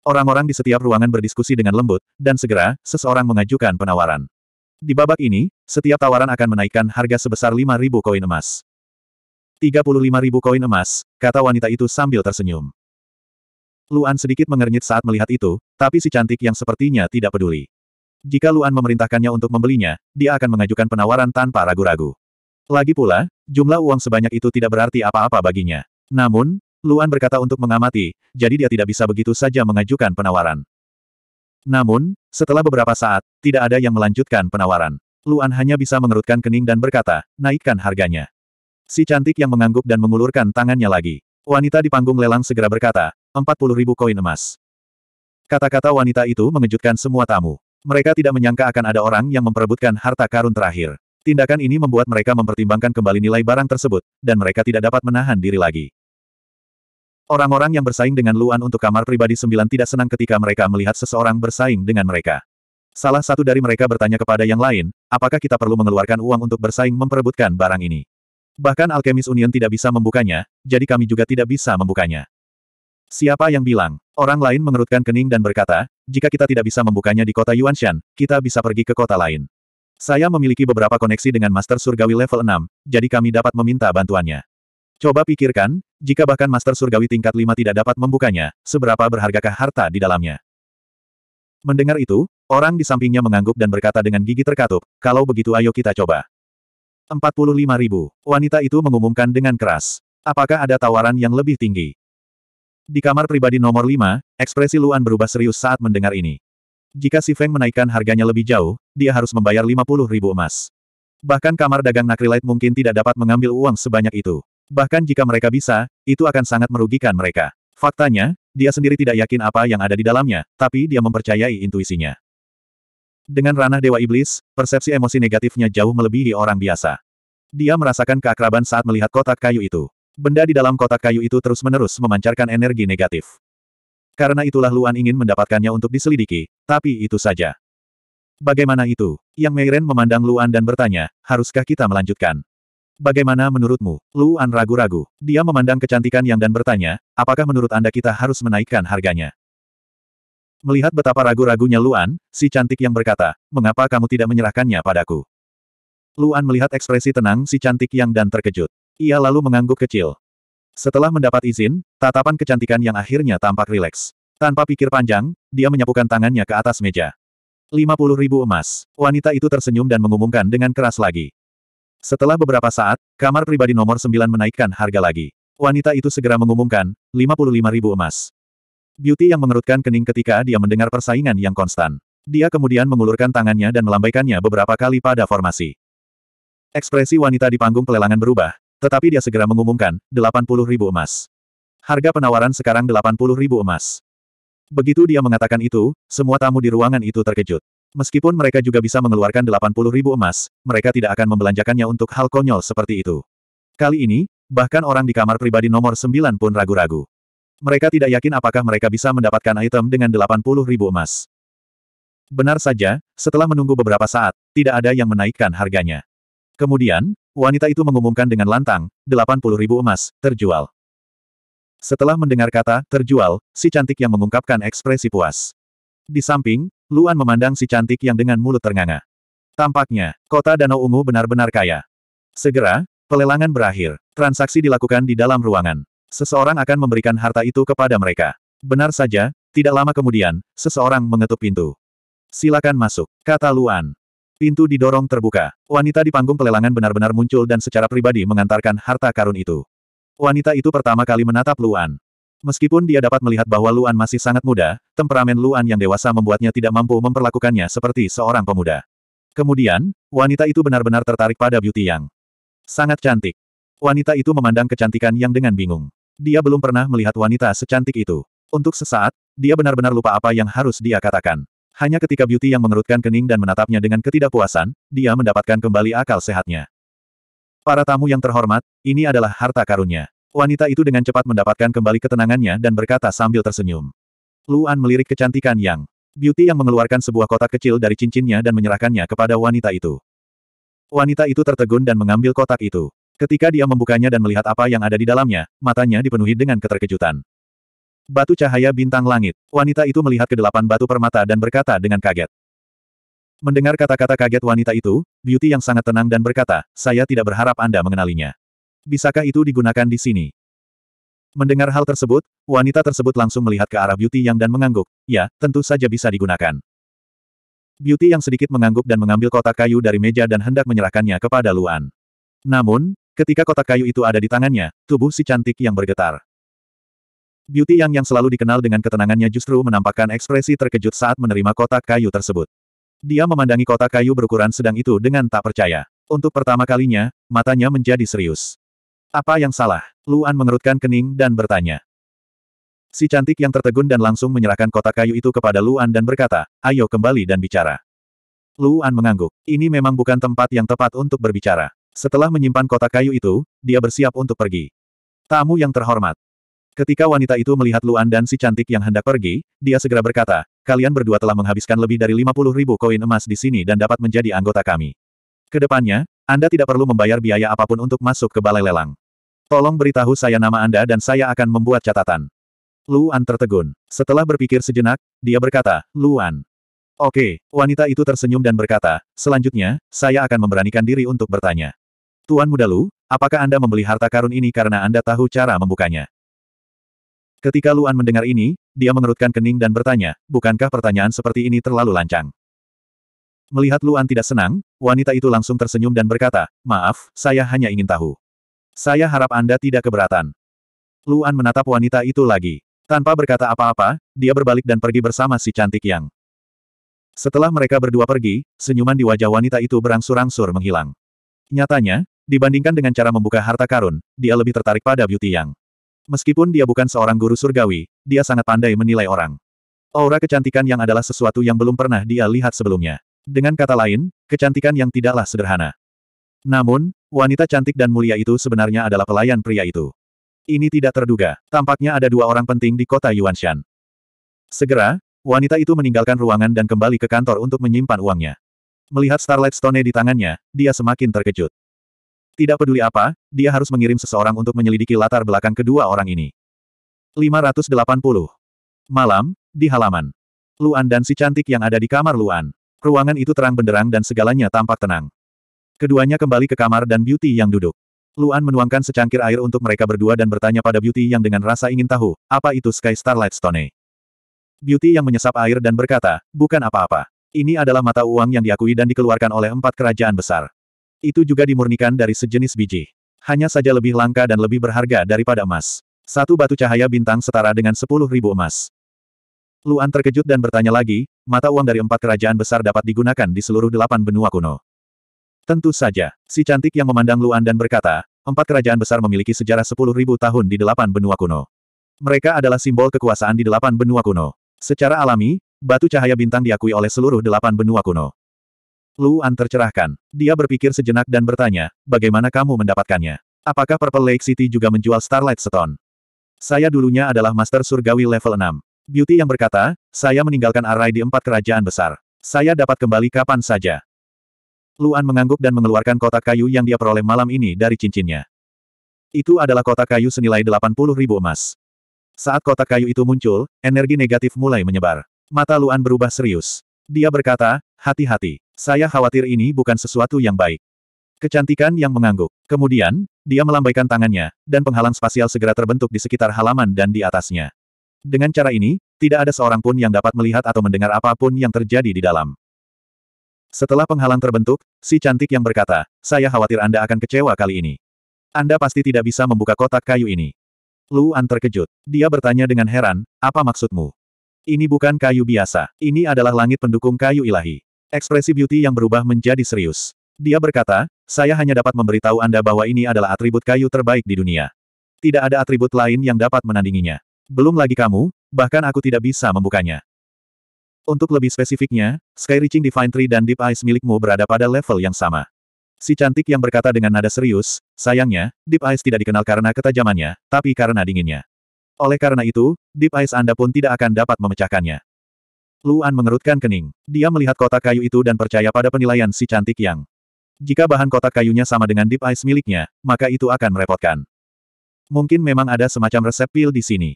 Orang-orang di setiap ruangan berdiskusi dengan lembut, dan segera, seseorang mengajukan penawaran. Di babak ini, setiap tawaran akan menaikkan harga sebesar 5.000 koin emas. 35.000 koin emas, kata wanita itu sambil tersenyum. Luan sedikit mengernyit saat melihat itu, tapi si cantik yang sepertinya tidak peduli. Jika Luan memerintahkannya untuk membelinya, dia akan mengajukan penawaran tanpa ragu-ragu. Lagi pula, jumlah uang sebanyak itu tidak berarti apa-apa baginya. Namun, Luan berkata untuk mengamati, jadi dia tidak bisa begitu saja mengajukan penawaran. Namun, setelah beberapa saat, tidak ada yang melanjutkan penawaran. Luan hanya bisa mengerutkan kening dan berkata, naikkan harganya. Si cantik yang mengangguk dan mengulurkan tangannya lagi. Wanita di panggung lelang segera berkata, 40 ribu koin emas. Kata-kata wanita itu mengejutkan semua tamu. Mereka tidak menyangka akan ada orang yang memperebutkan harta karun terakhir. Tindakan ini membuat mereka mempertimbangkan kembali nilai barang tersebut, dan mereka tidak dapat menahan diri lagi. Orang-orang yang bersaing dengan Luan untuk kamar pribadi sembilan tidak senang ketika mereka melihat seseorang bersaing dengan mereka. Salah satu dari mereka bertanya kepada yang lain, apakah kita perlu mengeluarkan uang untuk bersaing memperebutkan barang ini? Bahkan Alchemist Union tidak bisa membukanya, jadi kami juga tidak bisa membukanya. Siapa yang bilang? Orang lain mengerutkan kening dan berkata, jika kita tidak bisa membukanya di kota Yuanshan, kita bisa pergi ke kota lain. Saya memiliki beberapa koneksi dengan Master Surgawi level 6, jadi kami dapat meminta bantuannya. Coba pikirkan, jika bahkan Master Surgawi tingkat 5 tidak dapat membukanya, seberapa berhargakah harta di dalamnya? Mendengar itu, orang di sampingnya mengangguk dan berkata dengan gigi terkatup, kalau begitu ayo kita coba. 45 ribu. Wanita itu mengumumkan dengan keras. Apakah ada tawaran yang lebih tinggi? Di kamar pribadi nomor 5, ekspresi Luan berubah serius saat mendengar ini. Jika si Feng menaikkan harganya lebih jauh, dia harus membayar 50 ribu emas. Bahkan kamar dagang Nakrilite mungkin tidak dapat mengambil uang sebanyak itu. Bahkan jika mereka bisa, itu akan sangat merugikan mereka. Faktanya, dia sendiri tidak yakin apa yang ada di dalamnya, tapi dia mempercayai intuisinya. Dengan ranah Dewa Iblis, persepsi emosi negatifnya jauh melebihi orang biasa. Dia merasakan keakraban saat melihat kotak kayu itu. Benda di dalam kotak kayu itu terus-menerus memancarkan energi negatif. Karena itulah Luan ingin mendapatkannya untuk diselidiki, tapi itu saja. Bagaimana itu? Yang Meiren memandang Luan dan bertanya, haruskah kita melanjutkan? Bagaimana menurutmu? Luan ragu-ragu. Dia memandang kecantikan Yang dan bertanya, apakah menurut Anda kita harus menaikkan harganya? Melihat betapa ragu-ragunya Luan, si cantik yang berkata, mengapa kamu tidak menyerahkannya padaku? Luan melihat ekspresi tenang si cantik yang dan terkejut. Ia lalu mengangguk kecil. Setelah mendapat izin, tatapan kecantikan yang akhirnya tampak rileks. Tanpa pikir panjang, dia menyapukan tangannya ke atas meja. 50 ribu emas. Wanita itu tersenyum dan mengumumkan dengan keras lagi. Setelah beberapa saat, kamar pribadi nomor 9 menaikkan harga lagi. Wanita itu segera mengumumkan, 55 ribu emas. Beauty yang mengerutkan kening ketika dia mendengar persaingan yang konstan. Dia kemudian mengulurkan tangannya dan melambaikannya beberapa kali pada formasi. Ekspresi wanita di panggung pelelangan berubah, tetapi dia segera mengumumkan, 80 ribu emas. Harga penawaran sekarang 80 ribu emas. Begitu dia mengatakan itu, semua tamu di ruangan itu terkejut. Meskipun mereka juga bisa mengeluarkan 80 ribu emas, mereka tidak akan membelanjakannya untuk hal konyol seperti itu. Kali ini, bahkan orang di kamar pribadi nomor 9 pun ragu-ragu. Mereka tidak yakin apakah mereka bisa mendapatkan item dengan 80 ribu emas. Benar saja, setelah menunggu beberapa saat, tidak ada yang menaikkan harganya. Kemudian, wanita itu mengumumkan dengan lantang, 80 ribu emas, terjual. Setelah mendengar kata, terjual, si cantik yang mengungkapkan ekspresi puas. Di samping, Luan memandang si cantik yang dengan mulut ternganga. Tampaknya, kota Danau Ungu benar-benar kaya. Segera, pelelangan berakhir. Transaksi dilakukan di dalam ruangan. Seseorang akan memberikan harta itu kepada mereka. Benar saja, tidak lama kemudian, seseorang mengetuk pintu. Silakan masuk, kata Luan. Pintu didorong terbuka. Wanita di panggung pelelangan benar-benar muncul dan secara pribadi mengantarkan harta karun itu. Wanita itu pertama kali menatap Luan. Meskipun dia dapat melihat bahwa Luan masih sangat muda, temperamen Luan yang dewasa membuatnya tidak mampu memperlakukannya seperti seorang pemuda. Kemudian, wanita itu benar-benar tertarik pada Beauty Yang. Sangat cantik. Wanita itu memandang kecantikan Yang dengan bingung. Dia belum pernah melihat wanita secantik itu. Untuk sesaat, dia benar-benar lupa apa yang harus dia katakan. Hanya ketika Beauty Yang mengerutkan kening dan menatapnya dengan ketidakpuasan, dia mendapatkan kembali akal sehatnya. Para tamu yang terhormat, ini adalah harta karunnya. Wanita itu dengan cepat mendapatkan kembali ketenangannya dan berkata sambil tersenyum. Luan melirik kecantikan Yang. Beauty yang mengeluarkan sebuah kotak kecil dari cincinnya dan menyerahkannya kepada wanita itu. Wanita itu tertegun dan mengambil kotak itu. Ketika dia membukanya dan melihat apa yang ada di dalamnya, matanya dipenuhi dengan keterkejutan. Batu cahaya bintang langit. Wanita itu melihat delapan batu permata dan berkata dengan kaget. Mendengar kata-kata kaget wanita itu, Beauty yang sangat tenang dan berkata, saya tidak berharap Anda mengenalinya. Bisakah itu digunakan di sini? Mendengar hal tersebut, wanita tersebut langsung melihat ke arah Beauty Yang dan mengangguk, ya, tentu saja bisa digunakan. Beauty Yang sedikit mengangguk dan mengambil kotak kayu dari meja dan hendak menyerahkannya kepada Luan. Namun, ketika kotak kayu itu ada di tangannya, tubuh si cantik yang bergetar. Beauty Yang yang selalu dikenal dengan ketenangannya justru menampakkan ekspresi terkejut saat menerima kotak kayu tersebut. Dia memandangi kotak kayu berukuran sedang itu dengan tak percaya. Untuk pertama kalinya, matanya menjadi serius. Apa yang salah? Luan mengerutkan kening dan bertanya. Si cantik yang tertegun dan langsung menyerahkan kotak kayu itu kepada Luan dan berkata, ayo kembali dan bicara. Luan mengangguk. Ini memang bukan tempat yang tepat untuk berbicara. Setelah menyimpan kotak kayu itu, dia bersiap untuk pergi. Tamu yang terhormat. Ketika wanita itu melihat Luan dan si cantik yang hendak pergi, dia segera berkata, kalian berdua telah menghabiskan lebih dari 50 ribu koin emas di sini dan dapat menjadi anggota kami. Kedepannya, Anda tidak perlu membayar biaya apapun untuk masuk ke balai lelang. Tolong beritahu saya nama Anda dan saya akan membuat catatan. Luan tertegun. Setelah berpikir sejenak, dia berkata, Luan. Oke, wanita itu tersenyum dan berkata, selanjutnya, saya akan memberanikan diri untuk bertanya. Tuan Muda Lu, apakah Anda membeli harta karun ini karena Anda tahu cara membukanya? Ketika Luan mendengar ini, dia mengerutkan kening dan bertanya, bukankah pertanyaan seperti ini terlalu lancang? Melihat Luan tidak senang, wanita itu langsung tersenyum dan berkata, maaf, saya hanya ingin tahu. Saya harap Anda tidak keberatan. Luan menatap wanita itu lagi. Tanpa berkata apa-apa, dia berbalik dan pergi bersama si cantik yang. Setelah mereka berdua pergi, senyuman di wajah wanita itu berangsur-angsur menghilang. Nyatanya, dibandingkan dengan cara membuka harta karun, dia lebih tertarik pada beauty yang. Meskipun dia bukan seorang guru surgawi, dia sangat pandai menilai orang. Aura kecantikan yang adalah sesuatu yang belum pernah dia lihat sebelumnya. Dengan kata lain, kecantikan yang tidaklah sederhana. Namun, Wanita cantik dan mulia itu sebenarnya adalah pelayan pria itu. Ini tidak terduga. Tampaknya ada dua orang penting di kota Yuanshan. Segera, wanita itu meninggalkan ruangan dan kembali ke kantor untuk menyimpan uangnya. Melihat Starlight Stone di tangannya, dia semakin terkejut. Tidak peduli apa, dia harus mengirim seseorang untuk menyelidiki latar belakang kedua orang ini. 580. Malam, di halaman. Luan dan si cantik yang ada di kamar Luan. Ruangan itu terang benderang dan segalanya tampak tenang. Keduanya kembali ke kamar dan Beauty yang duduk. Luan menuangkan secangkir air untuk mereka berdua dan bertanya pada Beauty yang dengan rasa ingin tahu, apa itu Sky Starlight Stone? Beauty yang menyesap air dan berkata, bukan apa-apa. Ini adalah mata uang yang diakui dan dikeluarkan oleh empat kerajaan besar. Itu juga dimurnikan dari sejenis biji. Hanya saja lebih langka dan lebih berharga daripada emas. Satu batu cahaya bintang setara dengan sepuluh ribu emas. Luan terkejut dan bertanya lagi, mata uang dari empat kerajaan besar dapat digunakan di seluruh delapan benua kuno. Tentu saja, si cantik yang memandang Luan dan berkata, empat kerajaan besar memiliki sejarah sepuluh ribu tahun di delapan benua kuno. Mereka adalah simbol kekuasaan di delapan benua kuno. Secara alami, batu cahaya bintang diakui oleh seluruh delapan benua kuno. Luan tercerahkan. Dia berpikir sejenak dan bertanya, bagaimana kamu mendapatkannya? Apakah Purple Lake City juga menjual Starlight Stone? Saya dulunya adalah Master Surgawi level 6. Beauty yang berkata, saya meninggalkan Arai di empat kerajaan besar. Saya dapat kembali kapan saja. Luan mengangguk dan mengeluarkan kotak kayu yang dia peroleh malam ini dari cincinnya. Itu adalah kotak kayu senilai 80 ribu emas. Saat kotak kayu itu muncul, energi negatif mulai menyebar. Mata Luan berubah serius. Dia berkata, hati-hati, saya khawatir ini bukan sesuatu yang baik. Kecantikan yang mengangguk. Kemudian, dia melambaikan tangannya, dan penghalang spasial segera terbentuk di sekitar halaman dan di atasnya. Dengan cara ini, tidak ada seorang pun yang dapat melihat atau mendengar apapun yang terjadi di dalam. Setelah penghalang terbentuk, si cantik yang berkata, saya khawatir Anda akan kecewa kali ini. Anda pasti tidak bisa membuka kotak kayu ini. Luan terkejut. Dia bertanya dengan heran, apa maksudmu? Ini bukan kayu biasa. Ini adalah langit pendukung kayu ilahi. Ekspresi beauty yang berubah menjadi serius. Dia berkata, saya hanya dapat memberitahu Anda bahwa ini adalah atribut kayu terbaik di dunia. Tidak ada atribut lain yang dapat menandinginya. Belum lagi kamu, bahkan aku tidak bisa membukanya. Untuk lebih spesifiknya, Sky Reaching Divine Tree dan Deep Ice milikmu berada pada level yang sama. Si cantik yang berkata dengan nada serius, sayangnya, Deep Ice tidak dikenal karena ketajamannya, tapi karena dinginnya. Oleh karena itu, Deep Ice Anda pun tidak akan dapat memecahkannya. Luan mengerutkan kening. Dia melihat kotak kayu itu dan percaya pada penilaian si cantik yang. Jika bahan kotak kayunya sama dengan Deep Ice miliknya, maka itu akan merepotkan. Mungkin memang ada semacam resep pil di sini.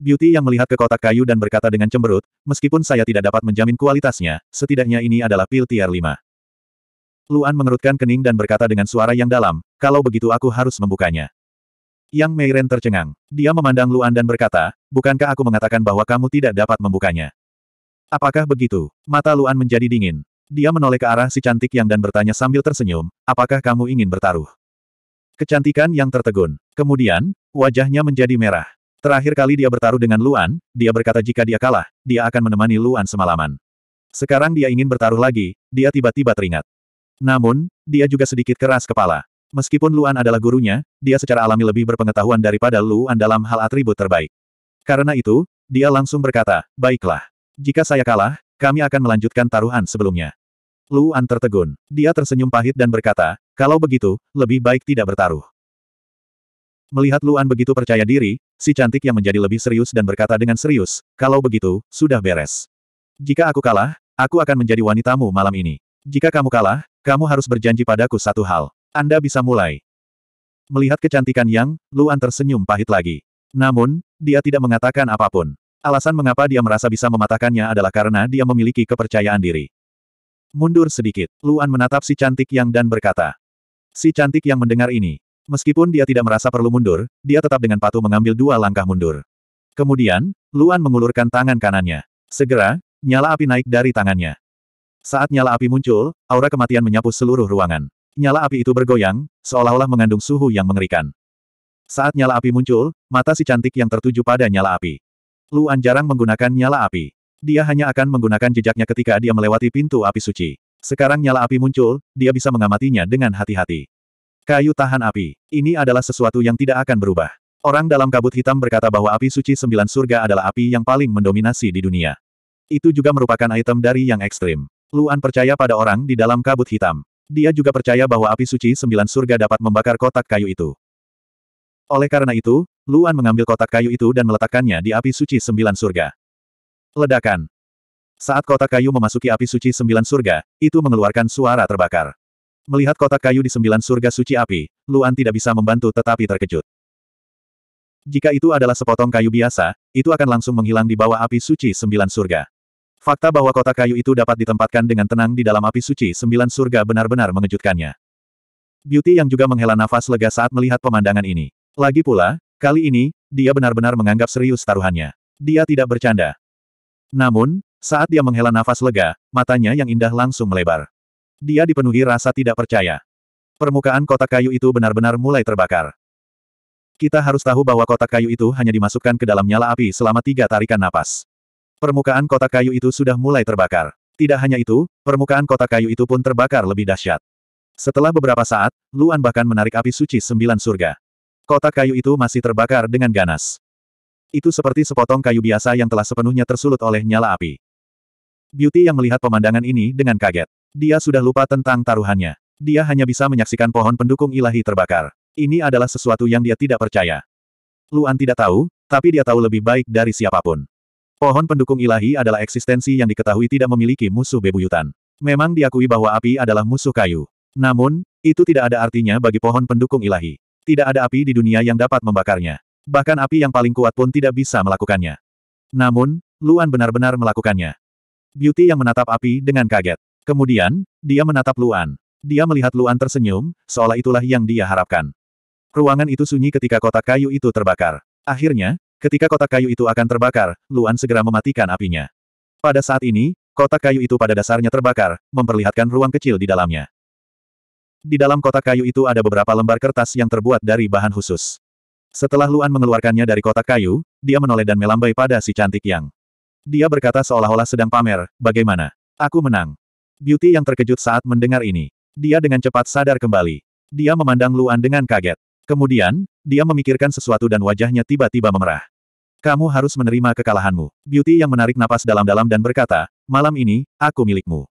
Beauty yang melihat ke kotak kayu dan berkata dengan cemberut, meskipun saya tidak dapat menjamin kualitasnya, setidaknya ini adalah pil tier 5. Luan mengerutkan kening dan berkata dengan suara yang dalam, kalau begitu aku harus membukanya. Yang Meiren tercengang. Dia memandang Luan dan berkata, bukankah aku mengatakan bahwa kamu tidak dapat membukanya? Apakah begitu? Mata Luan menjadi dingin. Dia menoleh ke arah si cantik yang dan bertanya sambil tersenyum, apakah kamu ingin bertaruh? Kecantikan yang tertegun. Kemudian, wajahnya menjadi merah. Terakhir kali dia bertaruh dengan Luan, dia berkata jika dia kalah, dia akan menemani Luan semalaman. Sekarang dia ingin bertaruh lagi, dia tiba-tiba teringat. Namun, dia juga sedikit keras kepala. Meskipun Luan adalah gurunya, dia secara alami lebih berpengetahuan daripada Luan dalam hal atribut terbaik. Karena itu, dia langsung berkata, baiklah. Jika saya kalah, kami akan melanjutkan taruhan sebelumnya. Luan tertegun. Dia tersenyum pahit dan berkata, kalau begitu, lebih baik tidak bertaruh. Melihat Luan begitu percaya diri, si cantik yang menjadi lebih serius dan berkata dengan serius, kalau begitu, sudah beres. Jika aku kalah, aku akan menjadi wanitamu malam ini. Jika kamu kalah, kamu harus berjanji padaku satu hal. Anda bisa mulai. Melihat kecantikan Yang, Luan tersenyum pahit lagi. Namun, dia tidak mengatakan apapun. Alasan mengapa dia merasa bisa mematahkannya adalah karena dia memiliki kepercayaan diri. Mundur sedikit, Luan menatap si cantik Yang dan berkata. Si cantik Yang mendengar ini, Meskipun dia tidak merasa perlu mundur, dia tetap dengan patuh mengambil dua langkah mundur. Kemudian, Luan mengulurkan tangan kanannya. Segera, nyala api naik dari tangannya. Saat nyala api muncul, aura kematian menyapu seluruh ruangan. Nyala api itu bergoyang, seolah-olah mengandung suhu yang mengerikan. Saat nyala api muncul, mata si cantik yang tertuju pada nyala api. Luan jarang menggunakan nyala api. Dia hanya akan menggunakan jejaknya ketika dia melewati pintu api suci. Sekarang nyala api muncul, dia bisa mengamatinya dengan hati-hati. Kayu tahan api. Ini adalah sesuatu yang tidak akan berubah. Orang dalam kabut hitam berkata bahwa api suci sembilan surga adalah api yang paling mendominasi di dunia. Itu juga merupakan item dari yang ekstrim. Luan percaya pada orang di dalam kabut hitam. Dia juga percaya bahwa api suci sembilan surga dapat membakar kotak kayu itu. Oleh karena itu, Luan mengambil kotak kayu itu dan meletakkannya di api suci sembilan surga. Ledakan. Saat kotak kayu memasuki api suci sembilan surga, itu mengeluarkan suara terbakar. Melihat kotak kayu di sembilan surga suci api, Luan tidak bisa membantu tetapi terkejut. Jika itu adalah sepotong kayu biasa, itu akan langsung menghilang di bawah api suci sembilan surga. Fakta bahwa kotak kayu itu dapat ditempatkan dengan tenang di dalam api suci sembilan surga benar-benar mengejutkannya. Beauty yang juga menghela nafas lega saat melihat pemandangan ini. Lagi pula, kali ini, dia benar-benar menganggap serius taruhannya. Dia tidak bercanda. Namun, saat dia menghela nafas lega, matanya yang indah langsung melebar dia dipenuhi rasa tidak percaya. Permukaan kotak kayu itu benar-benar mulai terbakar. Kita harus tahu bahwa kotak kayu itu hanya dimasukkan ke dalam nyala api selama tiga tarikan napas. Permukaan kotak kayu itu sudah mulai terbakar. Tidak hanya itu, permukaan kotak kayu itu pun terbakar lebih dahsyat. Setelah beberapa saat, Luan bahkan menarik api suci sembilan surga. Kotak kayu itu masih terbakar dengan ganas. Itu seperti sepotong kayu biasa yang telah sepenuhnya tersulut oleh nyala api. Beauty yang melihat pemandangan ini dengan kaget. Dia sudah lupa tentang taruhannya. Dia hanya bisa menyaksikan pohon pendukung ilahi terbakar. Ini adalah sesuatu yang dia tidak percaya. Luan tidak tahu, tapi dia tahu lebih baik dari siapapun. Pohon pendukung ilahi adalah eksistensi yang diketahui tidak memiliki musuh bebuyutan. Memang diakui bahwa api adalah musuh kayu. Namun, itu tidak ada artinya bagi pohon pendukung ilahi. Tidak ada api di dunia yang dapat membakarnya. Bahkan api yang paling kuat pun tidak bisa melakukannya. Namun, Luan benar-benar melakukannya. Beauty yang menatap api dengan kaget. Kemudian, dia menatap Luan. Dia melihat Luan tersenyum, seolah itulah yang dia harapkan. Ruangan itu sunyi ketika kotak kayu itu terbakar. Akhirnya, ketika kotak kayu itu akan terbakar, Luan segera mematikan apinya. Pada saat ini, kotak kayu itu pada dasarnya terbakar, memperlihatkan ruang kecil di dalamnya. Di dalam kotak kayu itu ada beberapa lembar kertas yang terbuat dari bahan khusus. Setelah Luan mengeluarkannya dari kotak kayu, dia menoleh dan melambai pada si cantik yang. Dia berkata seolah-olah sedang pamer, bagaimana? Aku menang. Beauty yang terkejut saat mendengar ini. Dia dengan cepat sadar kembali. Dia memandang Luan dengan kaget. Kemudian, dia memikirkan sesuatu dan wajahnya tiba-tiba memerah. Kamu harus menerima kekalahanmu. Beauty yang menarik napas dalam-dalam dan berkata, malam ini, aku milikmu.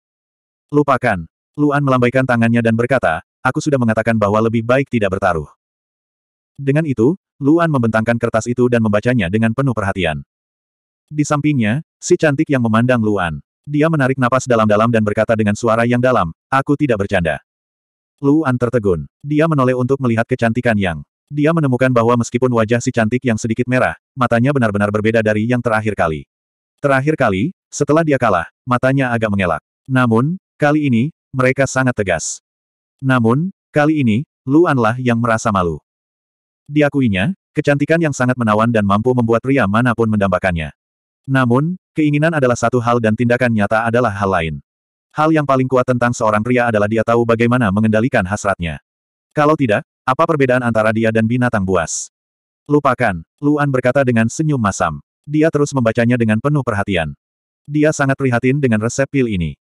Lupakan. Luan melambaikan tangannya dan berkata, aku sudah mengatakan bahwa lebih baik tidak bertaruh. Dengan itu, Luan membentangkan kertas itu dan membacanya dengan penuh perhatian. Di sampingnya, si cantik yang memandang Luan. Dia menarik napas dalam-dalam dan berkata dengan suara yang dalam, aku tidak bercanda. Luan tertegun. Dia menoleh untuk melihat kecantikan Yang. Dia menemukan bahwa meskipun wajah si cantik yang sedikit merah, matanya benar-benar berbeda dari yang terakhir kali. Terakhir kali, setelah dia kalah, matanya agak mengelak. Namun, kali ini, mereka sangat tegas. Namun, kali ini, Luanlah yang merasa malu. Diakuinya, kecantikan yang sangat menawan dan mampu membuat pria manapun mendambakannya. Namun, keinginan adalah satu hal dan tindakan nyata adalah hal lain. Hal yang paling kuat tentang seorang pria adalah dia tahu bagaimana mengendalikan hasratnya. Kalau tidak, apa perbedaan antara dia dan binatang buas? Lupakan, Luan berkata dengan senyum masam. Dia terus membacanya dengan penuh perhatian. Dia sangat prihatin dengan resep pil ini.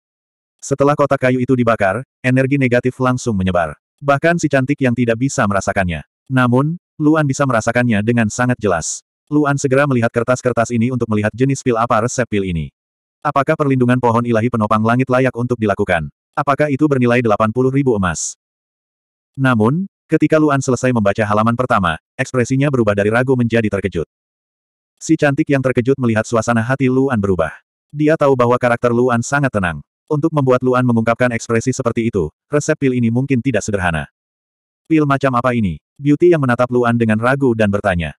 Setelah kotak kayu itu dibakar, energi negatif langsung menyebar. Bahkan si cantik yang tidak bisa merasakannya. Namun, Luan bisa merasakannya dengan sangat jelas. Luan segera melihat kertas-kertas ini untuk melihat jenis pil apa resep pil ini. Apakah perlindungan pohon ilahi penopang langit layak untuk dilakukan? Apakah itu bernilai 80 ribu emas? Namun, ketika Luan selesai membaca halaman pertama, ekspresinya berubah dari ragu menjadi terkejut. Si cantik yang terkejut melihat suasana hati Luan berubah. Dia tahu bahwa karakter Luan sangat tenang. Untuk membuat Luan mengungkapkan ekspresi seperti itu, resep pil ini mungkin tidak sederhana. Pil macam apa ini? Beauty yang menatap Luan dengan ragu dan bertanya.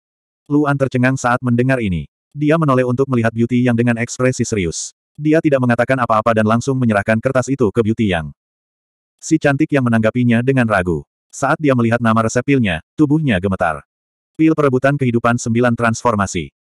Luan tercengang saat mendengar ini. Dia menoleh untuk melihat Beauty Yang dengan ekspresi serius. Dia tidak mengatakan apa-apa dan langsung menyerahkan kertas itu ke Beauty Yang. Si cantik yang menanggapinya dengan ragu. Saat dia melihat nama resep pilnya, tubuhnya gemetar. Pil perebutan kehidupan sembilan transformasi.